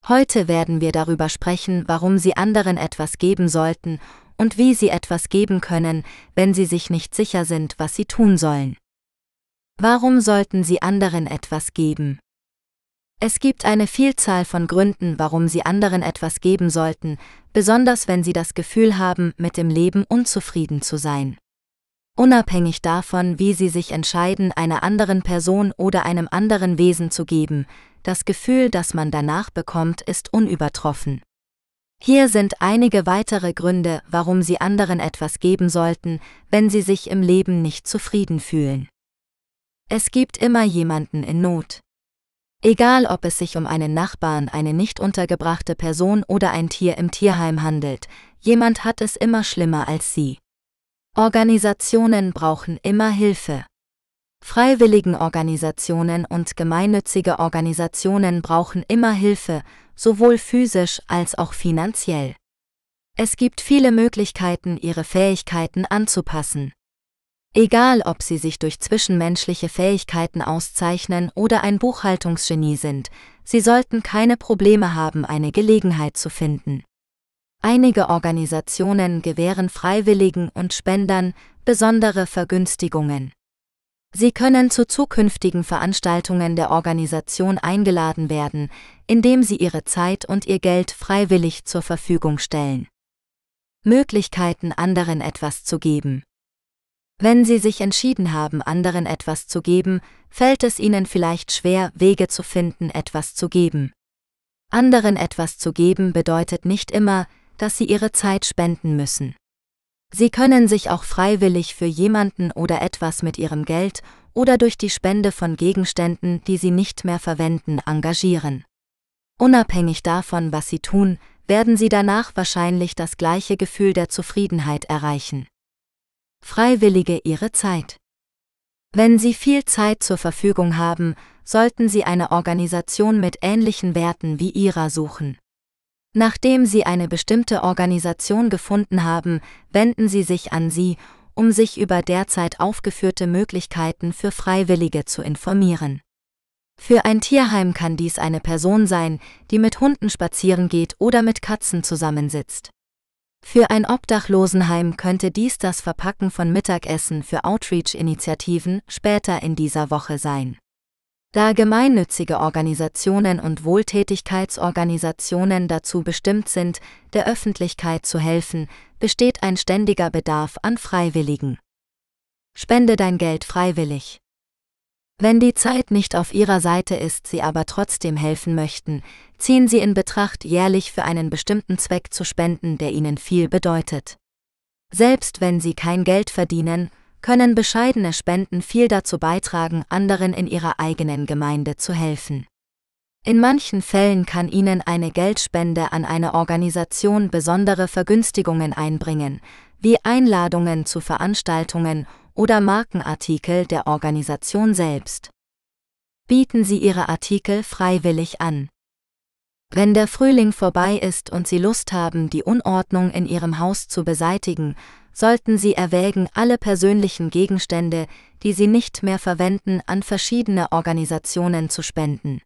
Heute werden wir darüber sprechen, warum Sie anderen etwas geben sollten und wie Sie etwas geben können, wenn Sie sich nicht sicher sind, was Sie tun sollen. Warum sollten Sie anderen etwas geben? Es gibt eine Vielzahl von Gründen, warum Sie anderen etwas geben sollten, besonders wenn Sie das Gefühl haben, mit dem Leben unzufrieden zu sein unabhängig davon, wie sie sich entscheiden, einer anderen Person oder einem anderen Wesen zu geben, das Gefühl, das man danach bekommt, ist unübertroffen. Hier sind einige weitere Gründe, warum Sie anderen etwas geben sollten, wenn Sie sich im Leben nicht zufrieden fühlen. Es gibt immer jemanden in Not. Egal ob es sich um einen Nachbarn, eine nicht untergebrachte Person oder ein Tier im Tierheim handelt, jemand hat es immer schlimmer als Sie. Organisationen brauchen immer Hilfe. Freiwilligen Organisationen und gemeinnützige Organisationen brauchen immer Hilfe, sowohl physisch als auch finanziell. Es gibt viele Möglichkeiten, ihre Fähigkeiten anzupassen. Egal, ob sie sich durch zwischenmenschliche Fähigkeiten auszeichnen oder ein Buchhaltungsgenie sind, sie sollten keine Probleme haben, eine Gelegenheit zu finden. Einige Organisationen gewähren Freiwilligen und Spendern besondere Vergünstigungen. Sie können zu zukünftigen Veranstaltungen der Organisation eingeladen werden, indem sie ihre Zeit und ihr Geld freiwillig zur Verfügung stellen. Möglichkeiten anderen etwas zu geben. Wenn Sie sich entschieden haben, anderen etwas zu geben, fällt es Ihnen vielleicht schwer, Wege zu finden, etwas zu geben. Anderen etwas zu geben bedeutet nicht immer, dass sie ihre Zeit spenden müssen. Sie können sich auch freiwillig für jemanden oder etwas mit ihrem Geld oder durch die Spende von Gegenständen, die sie nicht mehr verwenden, engagieren. Unabhängig davon, was sie tun, werden sie danach wahrscheinlich das gleiche Gefühl der Zufriedenheit erreichen. Freiwillige ihre Zeit. Wenn Sie viel Zeit zur Verfügung haben, sollten Sie eine Organisation mit ähnlichen Werten wie Ihrer suchen. Nachdem Sie eine bestimmte Organisation gefunden haben, wenden Sie sich an sie, um sich über derzeit aufgeführte Möglichkeiten für Freiwillige zu informieren. Für ein Tierheim kann dies eine Person sein, die mit Hunden spazieren geht oder mit Katzen zusammensitzt. Für ein Obdachlosenheim könnte dies das Verpacken von Mittagessen für Outreach-Initiativen später in dieser Woche sein. Da gemeinnützige Organisationen und Wohltätigkeitsorganisationen dazu bestimmt sind, der Öffentlichkeit zu helfen, besteht ein ständiger Bedarf an Freiwilligen. Spende dein Geld freiwillig. Wenn die Zeit nicht auf Ihrer Seite ist, Sie aber trotzdem helfen möchten, ziehen Sie in Betracht, jährlich für einen bestimmten Zweck zu spenden, der Ihnen viel bedeutet. Selbst wenn Sie kein Geld verdienen, können bescheidene Spenden viel dazu beitragen, anderen in ihrer eigenen Gemeinde zu helfen. In manchen Fällen kann Ihnen eine Geldspende an eine Organisation besondere Vergünstigungen einbringen, wie Einladungen zu Veranstaltungen oder Markenartikel der Organisation selbst. Bieten Sie Ihre Artikel freiwillig an. Wenn der Frühling vorbei ist und Sie Lust haben, die Unordnung in Ihrem Haus zu beseitigen, sollten Sie erwägen, alle persönlichen Gegenstände, die Sie nicht mehr verwenden, an verschiedene Organisationen zu spenden.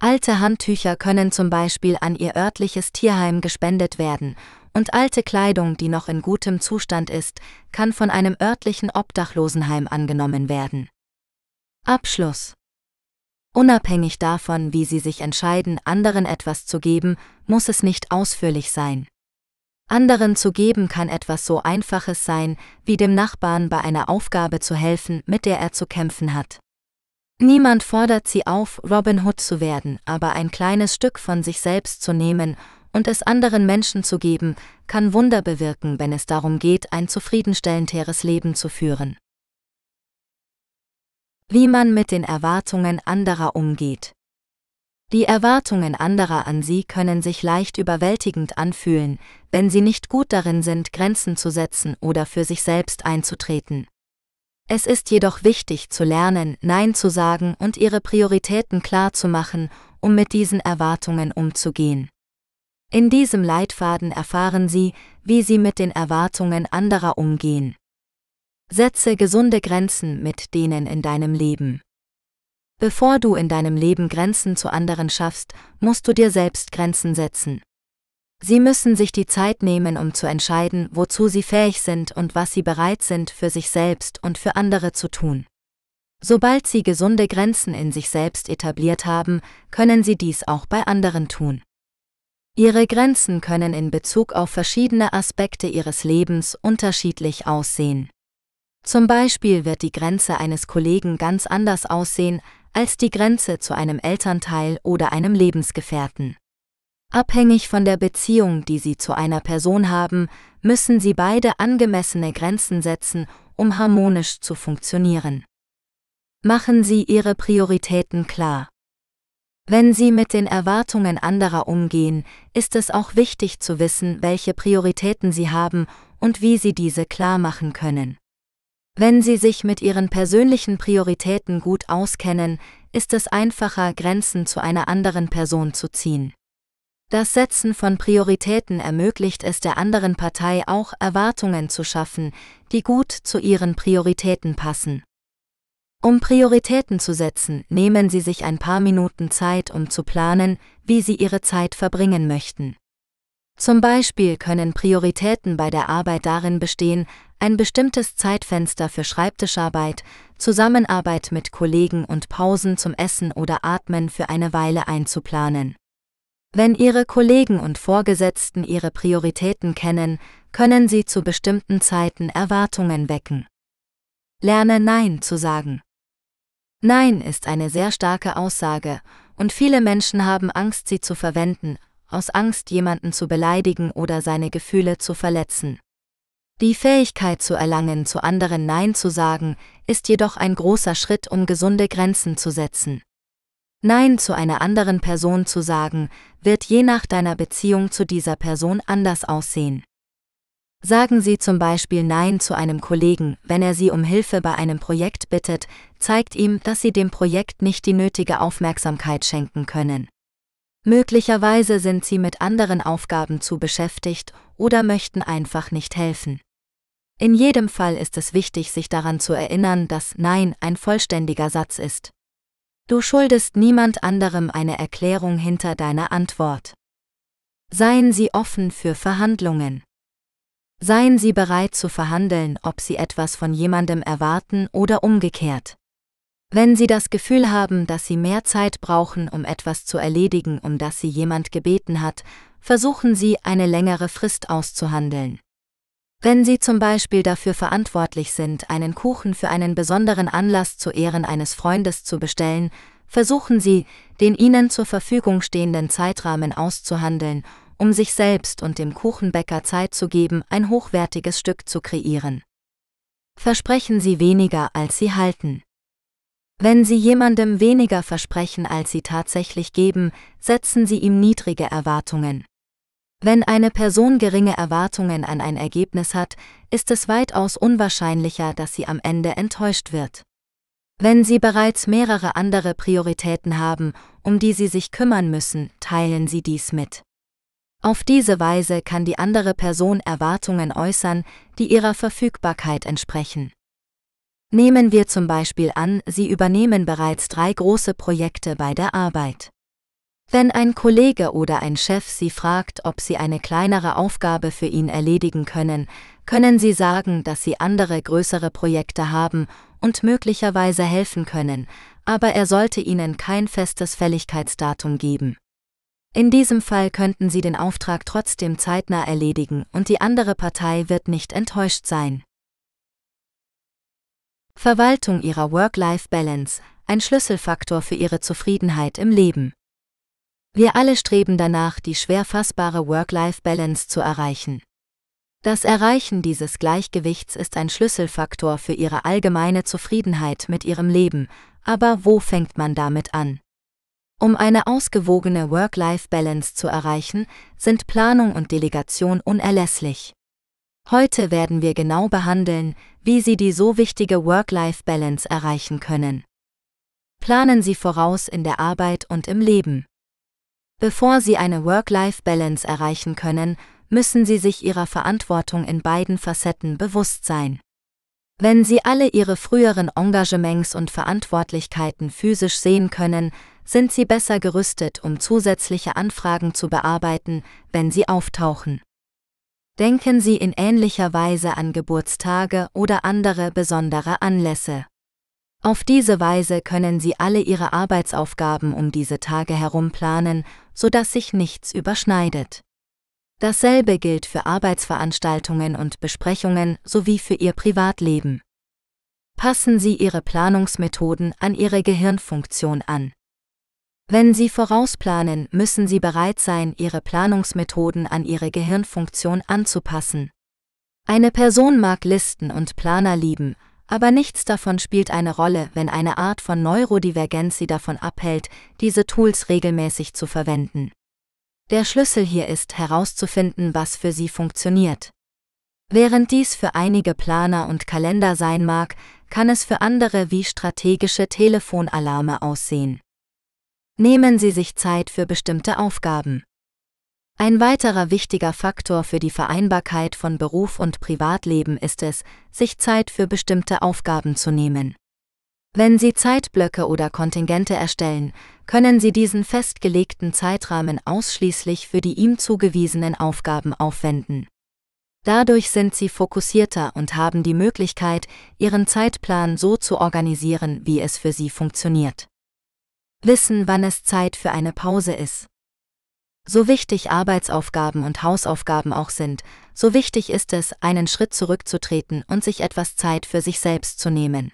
Alte Handtücher können zum Beispiel an Ihr örtliches Tierheim gespendet werden, und alte Kleidung, die noch in gutem Zustand ist, kann von einem örtlichen Obdachlosenheim angenommen werden. Abschluss Unabhängig davon, wie Sie sich entscheiden, anderen etwas zu geben, muss es nicht ausführlich sein. Anderen zu geben kann etwas so Einfaches sein, wie dem Nachbarn bei einer Aufgabe zu helfen, mit der er zu kämpfen hat. Niemand fordert sie auf, Robin Hood zu werden, aber ein kleines Stück von sich selbst zu nehmen und es anderen Menschen zu geben, kann Wunder bewirken, wenn es darum geht, ein zufriedenstellenderes Leben zu führen. Wie man mit den Erwartungen anderer umgeht. Die Erwartungen anderer an sie können sich leicht überwältigend anfühlen, wenn sie nicht gut darin sind, Grenzen zu setzen oder für sich selbst einzutreten. Es ist jedoch wichtig zu lernen, Nein zu sagen und ihre Prioritäten klar zu machen, um mit diesen Erwartungen umzugehen. In diesem Leitfaden erfahren Sie, wie Sie mit den Erwartungen anderer umgehen. Setze gesunde Grenzen mit denen in deinem Leben. Bevor du in deinem Leben Grenzen zu anderen schaffst, musst du dir selbst Grenzen setzen. Sie müssen sich die Zeit nehmen, um zu entscheiden, wozu sie fähig sind und was sie bereit sind, für sich selbst und für andere zu tun. Sobald sie gesunde Grenzen in sich selbst etabliert haben, können sie dies auch bei anderen tun. Ihre Grenzen können in Bezug auf verschiedene Aspekte ihres Lebens unterschiedlich aussehen. Zum Beispiel wird die Grenze eines Kollegen ganz anders aussehen als die Grenze zu einem Elternteil oder einem Lebensgefährten. Abhängig von der Beziehung, die Sie zu einer Person haben, müssen Sie beide angemessene Grenzen setzen, um harmonisch zu funktionieren. Machen Sie Ihre Prioritäten klar. Wenn Sie mit den Erwartungen anderer umgehen, ist es auch wichtig zu wissen, welche Prioritäten Sie haben und wie Sie diese klar machen können. Wenn Sie sich mit Ihren persönlichen Prioritäten gut auskennen, ist es einfacher, Grenzen zu einer anderen Person zu ziehen. Das Setzen von Prioritäten ermöglicht es der anderen Partei auch, Erwartungen zu schaffen, die gut zu ihren Prioritäten passen. Um Prioritäten zu setzen, nehmen Sie sich ein paar Minuten Zeit, um zu planen, wie Sie Ihre Zeit verbringen möchten. Zum Beispiel können Prioritäten bei der Arbeit darin bestehen, ein bestimmtes Zeitfenster für Schreibtischarbeit, Zusammenarbeit mit Kollegen und Pausen zum Essen oder Atmen für eine Weile einzuplanen. Wenn Ihre Kollegen und Vorgesetzten Ihre Prioritäten kennen, können Sie zu bestimmten Zeiten Erwartungen wecken. Lerne Nein zu sagen. Nein ist eine sehr starke Aussage, und viele Menschen haben Angst, sie zu verwenden, aus Angst, jemanden zu beleidigen oder seine Gefühle zu verletzen. Die Fähigkeit zu erlangen, zu anderen Nein zu sagen, ist jedoch ein großer Schritt, um gesunde Grenzen zu setzen. Nein zu einer anderen Person zu sagen, wird je nach deiner Beziehung zu dieser Person anders aussehen. Sagen Sie zum Beispiel Nein zu einem Kollegen, wenn er Sie um Hilfe bei einem Projekt bittet, zeigt ihm, dass Sie dem Projekt nicht die nötige Aufmerksamkeit schenken können. Möglicherweise sind Sie mit anderen Aufgaben zu beschäftigt oder möchten einfach nicht helfen. In jedem Fall ist es wichtig, sich daran zu erinnern, dass Nein ein vollständiger Satz ist. Du schuldest niemand anderem eine Erklärung hinter deiner Antwort. Seien Sie offen für Verhandlungen. Seien Sie bereit zu verhandeln, ob Sie etwas von jemandem erwarten oder umgekehrt. Wenn Sie das Gefühl haben, dass Sie mehr Zeit brauchen, um etwas zu erledigen, um das Sie jemand gebeten hat, versuchen Sie, eine längere Frist auszuhandeln. Wenn Sie zum Beispiel dafür verantwortlich sind, einen Kuchen für einen besonderen Anlass zu Ehren eines Freundes zu bestellen, versuchen Sie, den Ihnen zur Verfügung stehenden Zeitrahmen auszuhandeln, um sich selbst und dem Kuchenbäcker Zeit zu geben, ein hochwertiges Stück zu kreieren. Versprechen Sie weniger, als Sie halten. Wenn Sie jemandem weniger versprechen, als Sie tatsächlich geben, setzen Sie ihm niedrige Erwartungen. Wenn eine Person geringe Erwartungen an ein Ergebnis hat, ist es weitaus unwahrscheinlicher, dass sie am Ende enttäuscht wird. Wenn Sie bereits mehrere andere Prioritäten haben, um die Sie sich kümmern müssen, teilen Sie dies mit. Auf diese Weise kann die andere Person Erwartungen äußern, die ihrer Verfügbarkeit entsprechen. Nehmen wir zum Beispiel an, Sie übernehmen bereits drei große Projekte bei der Arbeit. Wenn ein Kollege oder ein Chef Sie fragt, ob Sie eine kleinere Aufgabe für ihn erledigen können, können Sie sagen, dass Sie andere größere Projekte haben und möglicherweise helfen können, aber er sollte Ihnen kein festes Fälligkeitsdatum geben. In diesem Fall könnten Sie den Auftrag trotzdem zeitnah erledigen und die andere Partei wird nicht enttäuscht sein. Verwaltung Ihrer Work-Life-Balance, ein Schlüsselfaktor für Ihre Zufriedenheit im Leben. Wir alle streben danach, die schwer fassbare Work-Life-Balance zu erreichen. Das Erreichen dieses Gleichgewichts ist ein Schlüsselfaktor für ihre allgemeine Zufriedenheit mit ihrem Leben, aber wo fängt man damit an? Um eine ausgewogene Work-Life-Balance zu erreichen, sind Planung und Delegation unerlässlich. Heute werden wir genau behandeln, wie Sie die so wichtige Work-Life-Balance erreichen können. Planen Sie voraus in der Arbeit und im Leben. Bevor sie eine Work-Life-Balance erreichen können, müssen sie sich ihrer Verantwortung in beiden Facetten bewusst sein. Wenn sie alle ihre früheren Engagements und Verantwortlichkeiten physisch sehen können, sind sie besser gerüstet, um zusätzliche Anfragen zu bearbeiten, wenn sie auftauchen. Denken Sie in ähnlicher Weise an Geburtstage oder andere besondere Anlässe. Auf diese Weise können Sie alle Ihre Arbeitsaufgaben um diese Tage herum planen sodass sich nichts überschneidet. Dasselbe gilt für Arbeitsveranstaltungen und Besprechungen sowie für Ihr Privatleben. Passen Sie Ihre Planungsmethoden an Ihre Gehirnfunktion an. Wenn Sie vorausplanen, müssen Sie bereit sein, Ihre Planungsmethoden an Ihre Gehirnfunktion anzupassen. Eine Person mag Listen und Planer lieben, aber nichts davon spielt eine Rolle, wenn eine Art von Neurodivergenz sie davon abhält, diese Tools regelmäßig zu verwenden. Der Schlüssel hier ist herauszufinden, was für sie funktioniert. Während dies für einige Planer und Kalender sein mag, kann es für andere wie strategische Telefonalarme aussehen. Nehmen Sie sich Zeit für bestimmte Aufgaben. Ein weiterer wichtiger Faktor für die Vereinbarkeit von Beruf und Privatleben ist es, sich Zeit für bestimmte Aufgaben zu nehmen. Wenn Sie Zeitblöcke oder Kontingente erstellen, können Sie diesen festgelegten Zeitrahmen ausschließlich für die ihm zugewiesenen Aufgaben aufwenden. Dadurch sind Sie fokussierter und haben die Möglichkeit, Ihren Zeitplan so zu organisieren, wie es für Sie funktioniert. Wissen, wann es Zeit für eine Pause ist. So wichtig Arbeitsaufgaben und Hausaufgaben auch sind, so wichtig ist es, einen Schritt zurückzutreten und sich etwas Zeit für sich selbst zu nehmen.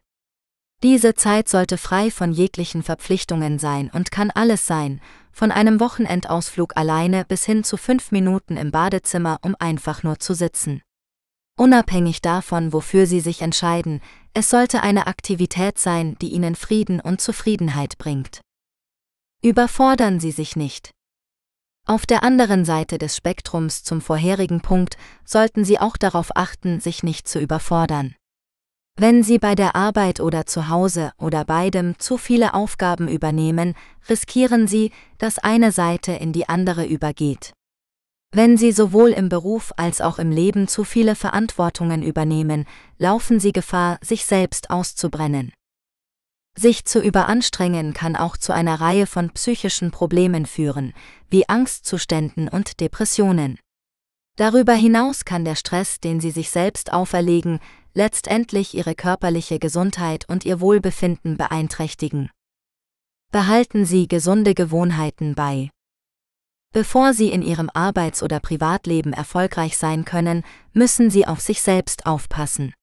Diese Zeit sollte frei von jeglichen Verpflichtungen sein und kann alles sein, von einem Wochenendausflug alleine bis hin zu fünf Minuten im Badezimmer, um einfach nur zu sitzen. Unabhängig davon, wofür Sie sich entscheiden, es sollte eine Aktivität sein, die Ihnen Frieden und Zufriedenheit bringt. Überfordern Sie sich nicht. Auf der anderen Seite des Spektrums zum vorherigen Punkt sollten Sie auch darauf achten, sich nicht zu überfordern. Wenn Sie bei der Arbeit oder zu Hause oder beidem zu viele Aufgaben übernehmen, riskieren Sie, dass eine Seite in die andere übergeht. Wenn Sie sowohl im Beruf als auch im Leben zu viele Verantwortungen übernehmen, laufen Sie Gefahr, sich selbst auszubrennen. Sich zu überanstrengen kann auch zu einer Reihe von psychischen Problemen führen, wie Angstzuständen und Depressionen. Darüber hinaus kann der Stress, den sie sich selbst auferlegen, letztendlich ihre körperliche Gesundheit und ihr Wohlbefinden beeinträchtigen. Behalten Sie gesunde Gewohnheiten bei. Bevor Sie in Ihrem Arbeits- oder Privatleben erfolgreich sein können, müssen Sie auf sich selbst aufpassen.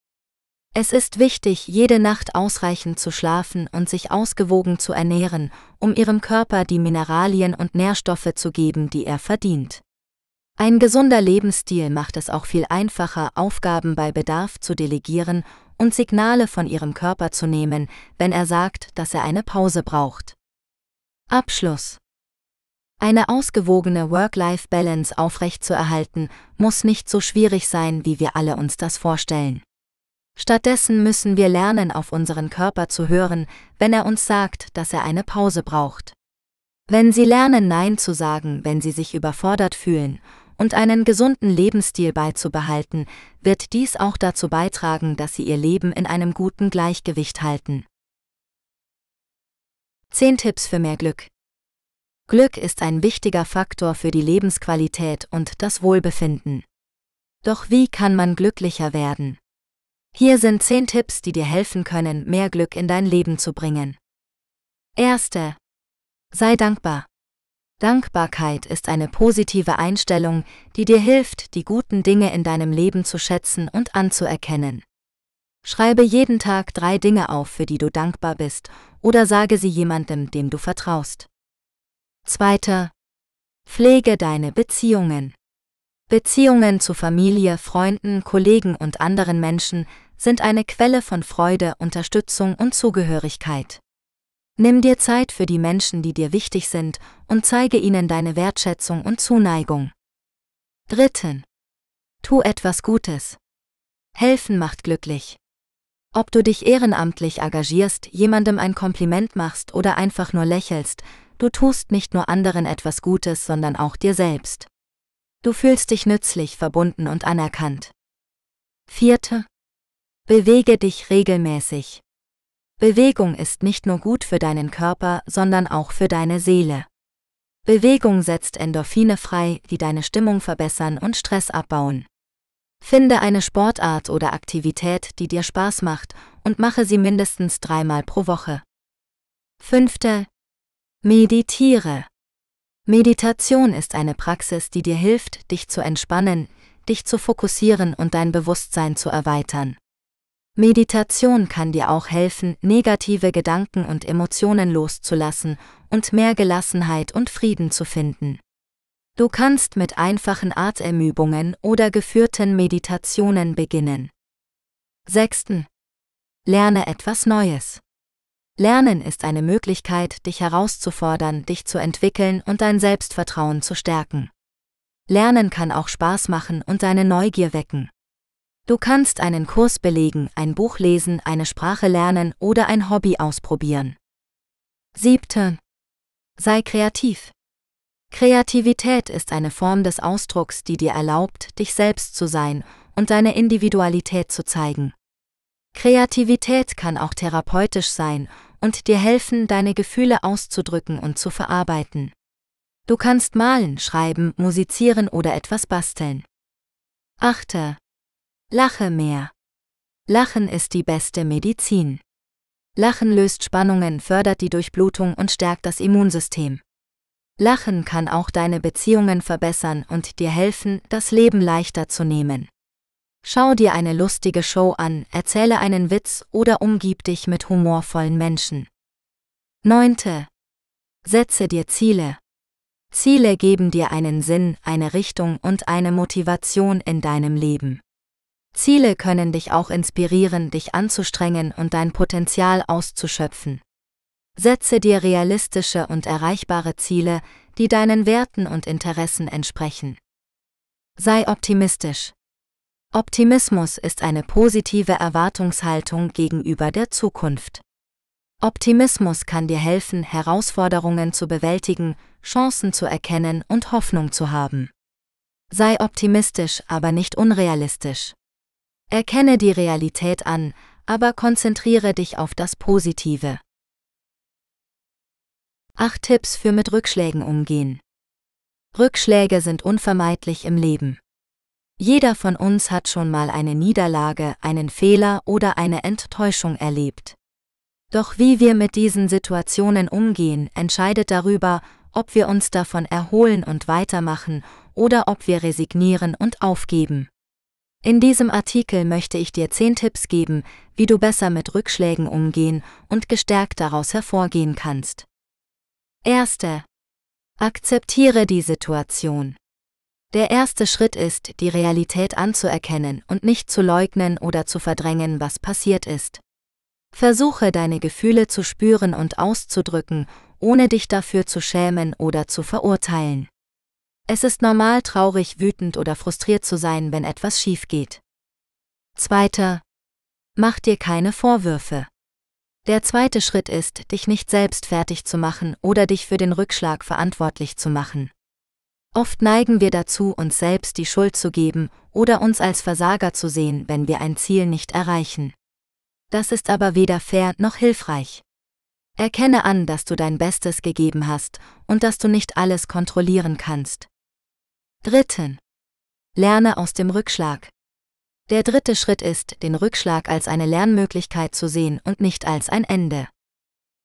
Es ist wichtig, jede Nacht ausreichend zu schlafen und sich ausgewogen zu ernähren, um ihrem Körper die Mineralien und Nährstoffe zu geben, die er verdient. Ein gesunder Lebensstil macht es auch viel einfacher, Aufgaben bei Bedarf zu delegieren und Signale von ihrem Körper zu nehmen, wenn er sagt, dass er eine Pause braucht. Abschluss. Eine ausgewogene Work-Life-Balance aufrechtzuerhalten, muss nicht so schwierig sein, wie wir alle uns das vorstellen. Stattdessen müssen wir lernen, auf unseren Körper zu hören, wenn er uns sagt, dass er eine Pause braucht. Wenn Sie lernen, Nein zu sagen, wenn Sie sich überfordert fühlen, und einen gesunden Lebensstil beizubehalten, wird dies auch dazu beitragen, dass Sie Ihr Leben in einem guten Gleichgewicht halten. 10 Tipps für mehr Glück. Glück ist ein wichtiger Faktor für die Lebensqualität und das Wohlbefinden. Doch wie kann man glücklicher werden? Hier sind 10 Tipps, die dir helfen können, mehr Glück in dein Leben zu bringen. Erste. Sei dankbar. Dankbarkeit ist eine positive Einstellung, die dir hilft, die guten Dinge in deinem Leben zu schätzen und anzuerkennen. Schreibe jeden Tag drei Dinge auf, für die du dankbar bist, oder sage sie jemandem, dem du vertraust. Zweiter. Pflege deine Beziehungen. Beziehungen zu Familie, Freunden, Kollegen und anderen Menschen sind eine Quelle von Freude, Unterstützung und Zugehörigkeit. Nimm dir Zeit für die Menschen, die dir wichtig sind, und zeige ihnen deine Wertschätzung und Zuneigung. Dritten. Tu etwas Gutes. Helfen macht glücklich. Ob du dich ehrenamtlich engagierst, jemandem ein Kompliment machst oder einfach nur lächelst, du tust nicht nur anderen etwas Gutes, sondern auch dir selbst. Du fühlst dich nützlich, verbunden und anerkannt. Vierte. Bewege dich regelmäßig. Bewegung ist nicht nur gut für deinen Körper, sondern auch für deine Seele. Bewegung setzt Endorphine frei, die deine Stimmung verbessern und Stress abbauen. Finde eine Sportart oder Aktivität, die dir Spaß macht, und mache sie mindestens dreimal pro Woche. Fünfte. Meditiere. Meditation ist eine Praxis, die dir hilft, dich zu entspannen, dich zu fokussieren und dein Bewusstsein zu erweitern. Meditation kann dir auch helfen, negative Gedanken und Emotionen loszulassen und mehr Gelassenheit und Frieden zu finden. Du kannst mit einfachen Atemübungen oder geführten Meditationen beginnen. 6. Lerne etwas Neues. Lernen ist eine Möglichkeit, dich herauszufordern, dich zu entwickeln und dein Selbstvertrauen zu stärken. Lernen kann auch Spaß machen und deine Neugier wecken. Du kannst einen Kurs belegen, ein Buch lesen, eine Sprache lernen oder ein Hobby ausprobieren. 7. Sei kreativ. Kreativität ist eine Form des Ausdrucks, die dir erlaubt, dich selbst zu sein und deine Individualität zu zeigen. Kreativität kann auch therapeutisch sein und dir helfen, deine Gefühle auszudrücken und zu verarbeiten. Du kannst malen, schreiben, musizieren oder etwas basteln. 8. Lache mehr. Lachen ist die beste Medizin. Lachen löst Spannungen, fördert die Durchblutung und stärkt das Immunsystem. Lachen kann auch deine Beziehungen verbessern und dir helfen, das Leben leichter zu nehmen. Schau dir eine lustige Show an, erzähle einen Witz oder umgib dich mit humorvollen Menschen. 9. Setze dir Ziele. Ziele geben dir einen Sinn, eine Richtung und eine Motivation in deinem Leben. Ziele können dich auch inspirieren, dich anzustrengen und dein Potenzial auszuschöpfen. Setze dir realistische und erreichbare Ziele, die deinen Werten und Interessen entsprechen. Sei optimistisch. Optimismus ist eine positive Erwartungshaltung gegenüber der Zukunft. Optimismus kann dir helfen, Herausforderungen zu bewältigen, Chancen zu erkennen und Hoffnung zu haben. Sei optimistisch, aber nicht unrealistisch. Erkenne die Realität an, aber konzentriere dich auf das Positive. 8 Tipps für mit Rückschlägen umgehen. Rückschläge sind unvermeidlich im Leben. Jeder von uns hat schon mal eine Niederlage, einen Fehler oder eine Enttäuschung erlebt. Doch wie wir mit diesen Situationen umgehen, entscheidet darüber, ob wir uns davon erholen und weitermachen oder ob wir resignieren und aufgeben. In diesem Artikel möchte ich dir 10 Tipps geben, wie du besser mit Rückschlägen umgehen und gestärkt daraus hervorgehen kannst. Erste. Akzeptiere die Situation. Der erste Schritt ist, die Realität anzuerkennen und nicht zu leugnen oder zu verdrängen, was passiert ist. Versuche deine Gefühle zu spüren und auszudrücken, ohne dich dafür zu schämen oder zu verurteilen. Es ist normal, traurig, wütend oder frustriert zu sein, wenn etwas schief geht. Zweiter. Mach dir keine Vorwürfe. Der zweite Schritt ist, dich nicht selbst fertig zu machen oder dich für den Rückschlag verantwortlich zu machen. Oft neigen wir dazu, uns selbst die Schuld zu geben oder uns als Versager zu sehen, wenn wir ein Ziel nicht erreichen. Das ist aber weder fair noch hilfreich. Erkenne an, dass du dein Bestes gegeben hast und dass du nicht alles kontrollieren kannst. Dritten. Lerne aus dem Rückschlag. Der dritte Schritt ist, den Rückschlag als eine Lernmöglichkeit zu sehen und nicht als ein Ende.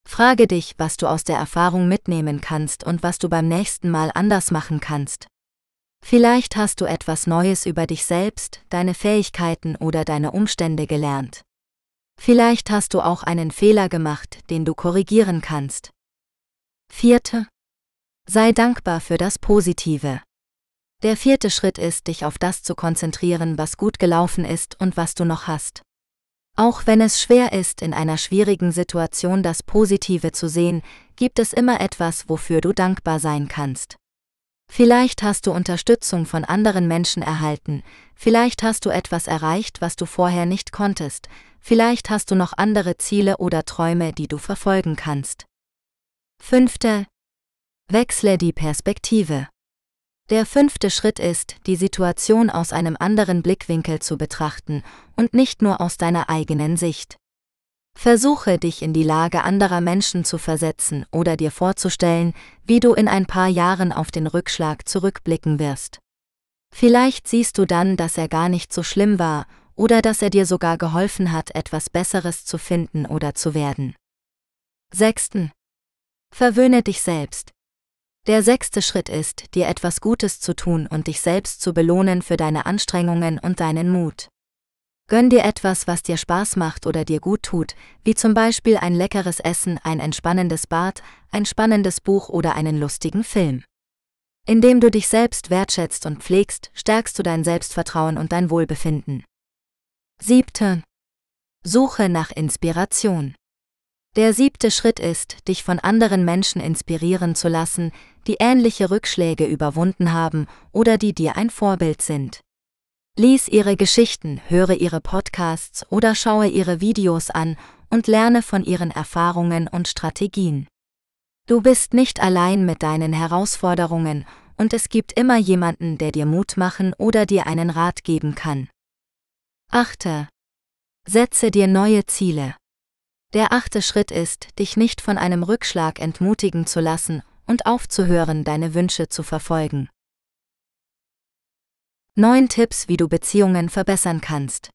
Frage dich, was du aus der Erfahrung mitnehmen kannst und was du beim nächsten Mal anders machen kannst. Vielleicht hast du etwas Neues über dich selbst, deine Fähigkeiten oder deine Umstände gelernt. Vielleicht hast du auch einen Fehler gemacht, den du korrigieren kannst. Vierte. Sei dankbar für das Positive. Der vierte Schritt ist, dich auf das zu konzentrieren, was gut gelaufen ist und was du noch hast. Auch wenn es schwer ist, in einer schwierigen Situation das Positive zu sehen, gibt es immer etwas, wofür du dankbar sein kannst. Vielleicht hast du Unterstützung von anderen Menschen erhalten, vielleicht hast du etwas erreicht, was du vorher nicht konntest, vielleicht hast du noch andere Ziele oder Träume, die du verfolgen kannst. Fünfte. Wechsle die Perspektive. Der fünfte Schritt ist, die Situation aus einem anderen Blickwinkel zu betrachten und nicht nur aus deiner eigenen Sicht. Versuche dich in die Lage anderer Menschen zu versetzen oder dir vorzustellen, wie du in ein paar Jahren auf den Rückschlag zurückblicken wirst. Vielleicht siehst du dann, dass er gar nicht so schlimm war oder dass er dir sogar geholfen hat, etwas Besseres zu finden oder zu werden. Sechsten. Verwöhne dich selbst. Der sechste Schritt ist, dir etwas Gutes zu tun und dich selbst zu belohnen für deine Anstrengungen und deinen Mut. Gönn dir etwas, was dir Spaß macht oder dir gut tut, wie zum Beispiel ein leckeres Essen, ein entspannendes Bad, ein spannendes Buch oder einen lustigen Film. Indem du dich selbst wertschätzt und pflegst, stärkst du dein Selbstvertrauen und dein Wohlbefinden. 7. Suche nach Inspiration. Der siebte Schritt ist, dich von anderen Menschen inspirieren zu lassen, die ähnliche Rückschläge überwunden haben oder die dir ein Vorbild sind. Lies ihre Geschichten, höre ihre Podcasts oder schaue ihre Videos an und lerne von ihren Erfahrungen und Strategien. Du bist nicht allein mit deinen Herausforderungen und es gibt immer jemanden, der dir Mut machen oder dir einen Rat geben kann. Achte. Setze dir neue Ziele. Der achte Schritt ist, dich nicht von einem Rückschlag entmutigen zu lassen und aufzuhören, deine Wünsche zu verfolgen. Neun Tipps, wie du Beziehungen verbessern kannst.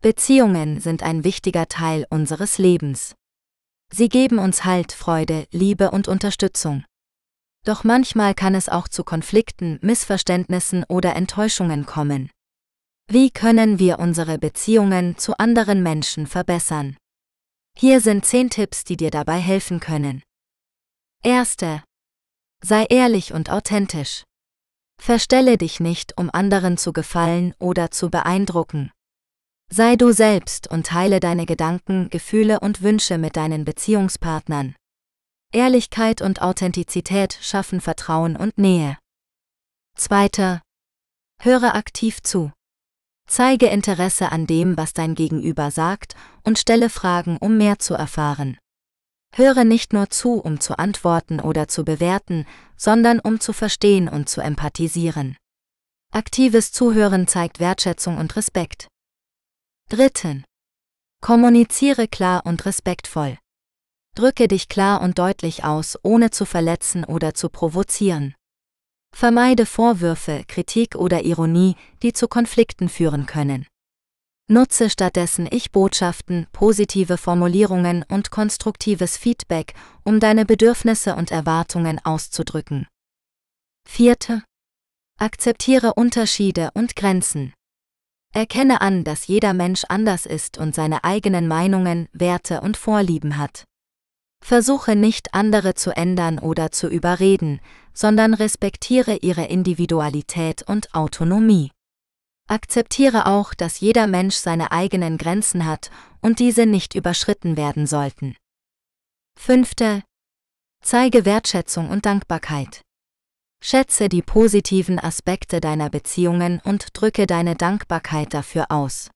Beziehungen sind ein wichtiger Teil unseres Lebens. Sie geben uns Halt, Freude, Liebe und Unterstützung. Doch manchmal kann es auch zu Konflikten, Missverständnissen oder Enttäuschungen kommen. Wie können wir unsere Beziehungen zu anderen Menschen verbessern? Hier sind 10 Tipps, die dir dabei helfen können. Erste. Sei ehrlich und authentisch. Verstelle dich nicht, um anderen zu gefallen oder zu beeindrucken. Sei du selbst und teile deine Gedanken, Gefühle und Wünsche mit deinen Beziehungspartnern. Ehrlichkeit und Authentizität schaffen Vertrauen und Nähe. Zweiter. Höre aktiv zu. Zeige Interesse an dem, was dein Gegenüber sagt, und stelle Fragen, um mehr zu erfahren. Höre nicht nur zu, um zu antworten oder zu bewerten, sondern um zu verstehen und zu empathisieren. Aktives Zuhören zeigt Wertschätzung und Respekt. Dritten. Kommuniziere klar und respektvoll. Drücke dich klar und deutlich aus, ohne zu verletzen oder zu provozieren. Vermeide Vorwürfe, Kritik oder Ironie, die zu Konflikten führen können. Nutze stattdessen Ich-Botschaften, positive Formulierungen und konstruktives Feedback, um deine Bedürfnisse und Erwartungen auszudrücken. Vierte. Akzeptiere Unterschiede und Grenzen. Erkenne an, dass jeder Mensch anders ist und seine eigenen Meinungen, Werte und Vorlieben hat. Versuche nicht, andere zu ändern oder zu überreden, sondern respektiere ihre Individualität und Autonomie. Akzeptiere auch, dass jeder Mensch seine eigenen Grenzen hat und diese nicht überschritten werden sollten. Fünfte. Zeige Wertschätzung und Dankbarkeit. Schätze die positiven Aspekte deiner Beziehungen und drücke deine Dankbarkeit dafür aus.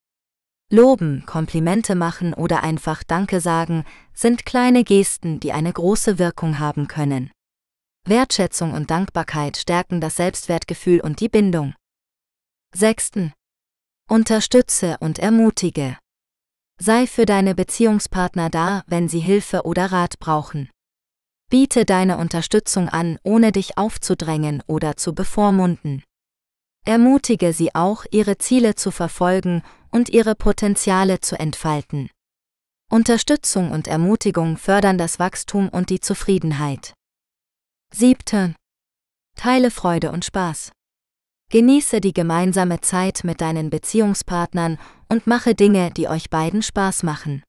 Loben, Komplimente machen oder einfach Danke sagen sind kleine Gesten, die eine große Wirkung haben können. Wertschätzung und Dankbarkeit stärken das Selbstwertgefühl und die Bindung. 6. Unterstütze und ermutige. Sei für deine Beziehungspartner da, wenn sie Hilfe oder Rat brauchen. Biete deine Unterstützung an, ohne dich aufzudrängen oder zu bevormunden. Ermutige sie auch, ihre Ziele zu verfolgen und ihre Potenziale zu entfalten. Unterstützung und Ermutigung fördern das Wachstum und die Zufriedenheit. 7. Teile Freude und Spaß. Genieße die gemeinsame Zeit mit deinen Beziehungspartnern und mache Dinge, die euch beiden Spaß machen.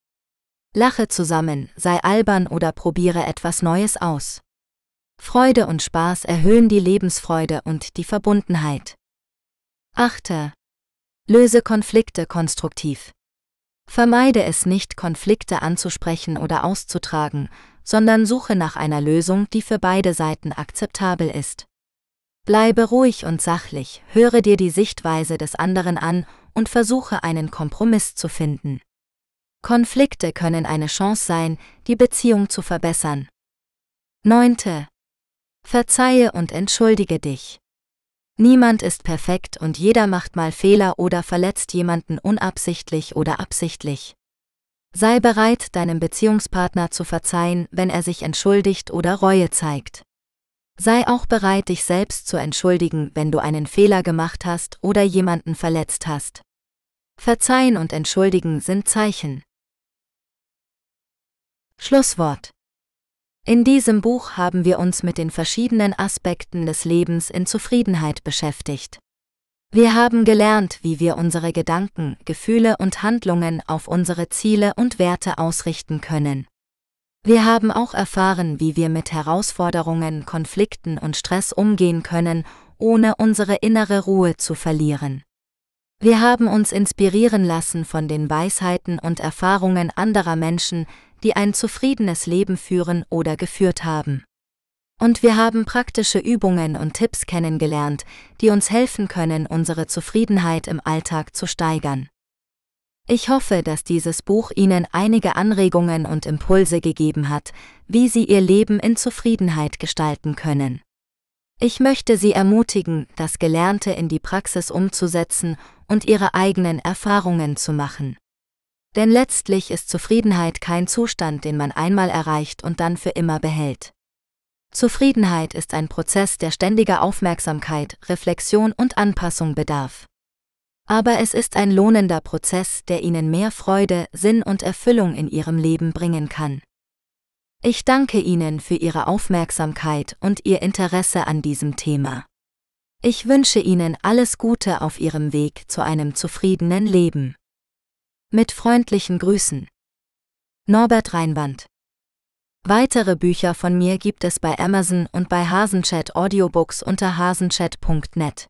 Lache zusammen, sei albern oder probiere etwas Neues aus. Freude und Spaß erhöhen die Lebensfreude und die Verbundenheit. 8. Löse Konflikte konstruktiv. Vermeide es nicht, Konflikte anzusprechen oder auszutragen, sondern suche nach einer Lösung, die für beide Seiten akzeptabel ist. Bleibe ruhig und sachlich, höre dir die Sichtweise des anderen an und versuche einen Kompromiss zu finden. Konflikte können eine Chance sein, die Beziehung zu verbessern. 9. Verzeihe und entschuldige dich. Niemand ist perfekt und jeder macht mal Fehler oder verletzt jemanden unabsichtlich oder absichtlich. Sei bereit, deinem Beziehungspartner zu verzeihen, wenn er sich entschuldigt oder Reue zeigt. Sei auch bereit, dich selbst zu entschuldigen, wenn du einen Fehler gemacht hast oder jemanden verletzt hast. Verzeihen und entschuldigen sind Zeichen. Schlusswort. In diesem Buch haben wir uns mit den verschiedenen Aspekten des Lebens in Zufriedenheit beschäftigt. Wir haben gelernt, wie wir unsere Gedanken, Gefühle und Handlungen auf unsere Ziele und Werte ausrichten können. Wir haben auch erfahren, wie wir mit Herausforderungen, Konflikten und Stress umgehen können, ohne unsere innere Ruhe zu verlieren. Wir haben uns inspirieren lassen von den Weisheiten und Erfahrungen anderer Menschen, die ein zufriedenes Leben führen oder geführt haben. Und wir haben praktische Übungen und Tipps kennengelernt, die uns helfen können, unsere Zufriedenheit im Alltag zu steigern. Ich hoffe, dass dieses Buch Ihnen einige Anregungen und Impulse gegeben hat, wie Sie Ihr Leben in Zufriedenheit gestalten können. Ich möchte Sie ermutigen, das Gelernte in die Praxis umzusetzen und Ihre eigenen Erfahrungen zu machen. Denn letztlich ist Zufriedenheit kein Zustand, den man einmal erreicht und dann für immer behält. Zufriedenheit ist ein Prozess, der ständiger Aufmerksamkeit, Reflexion und Anpassung bedarf. Aber es ist ein lohnender Prozess, der Ihnen mehr Freude, Sinn und Erfüllung in Ihrem Leben bringen kann. Ich danke Ihnen für Ihre Aufmerksamkeit und Ihr Interesse an diesem Thema. Ich wünsche Ihnen alles Gute auf Ihrem Weg zu einem zufriedenen Leben. Mit freundlichen Grüßen. Norbert Reinwand Weitere Bücher von mir gibt es bei Amazon und bei Hasenchat Audiobooks unter hasenchat.net.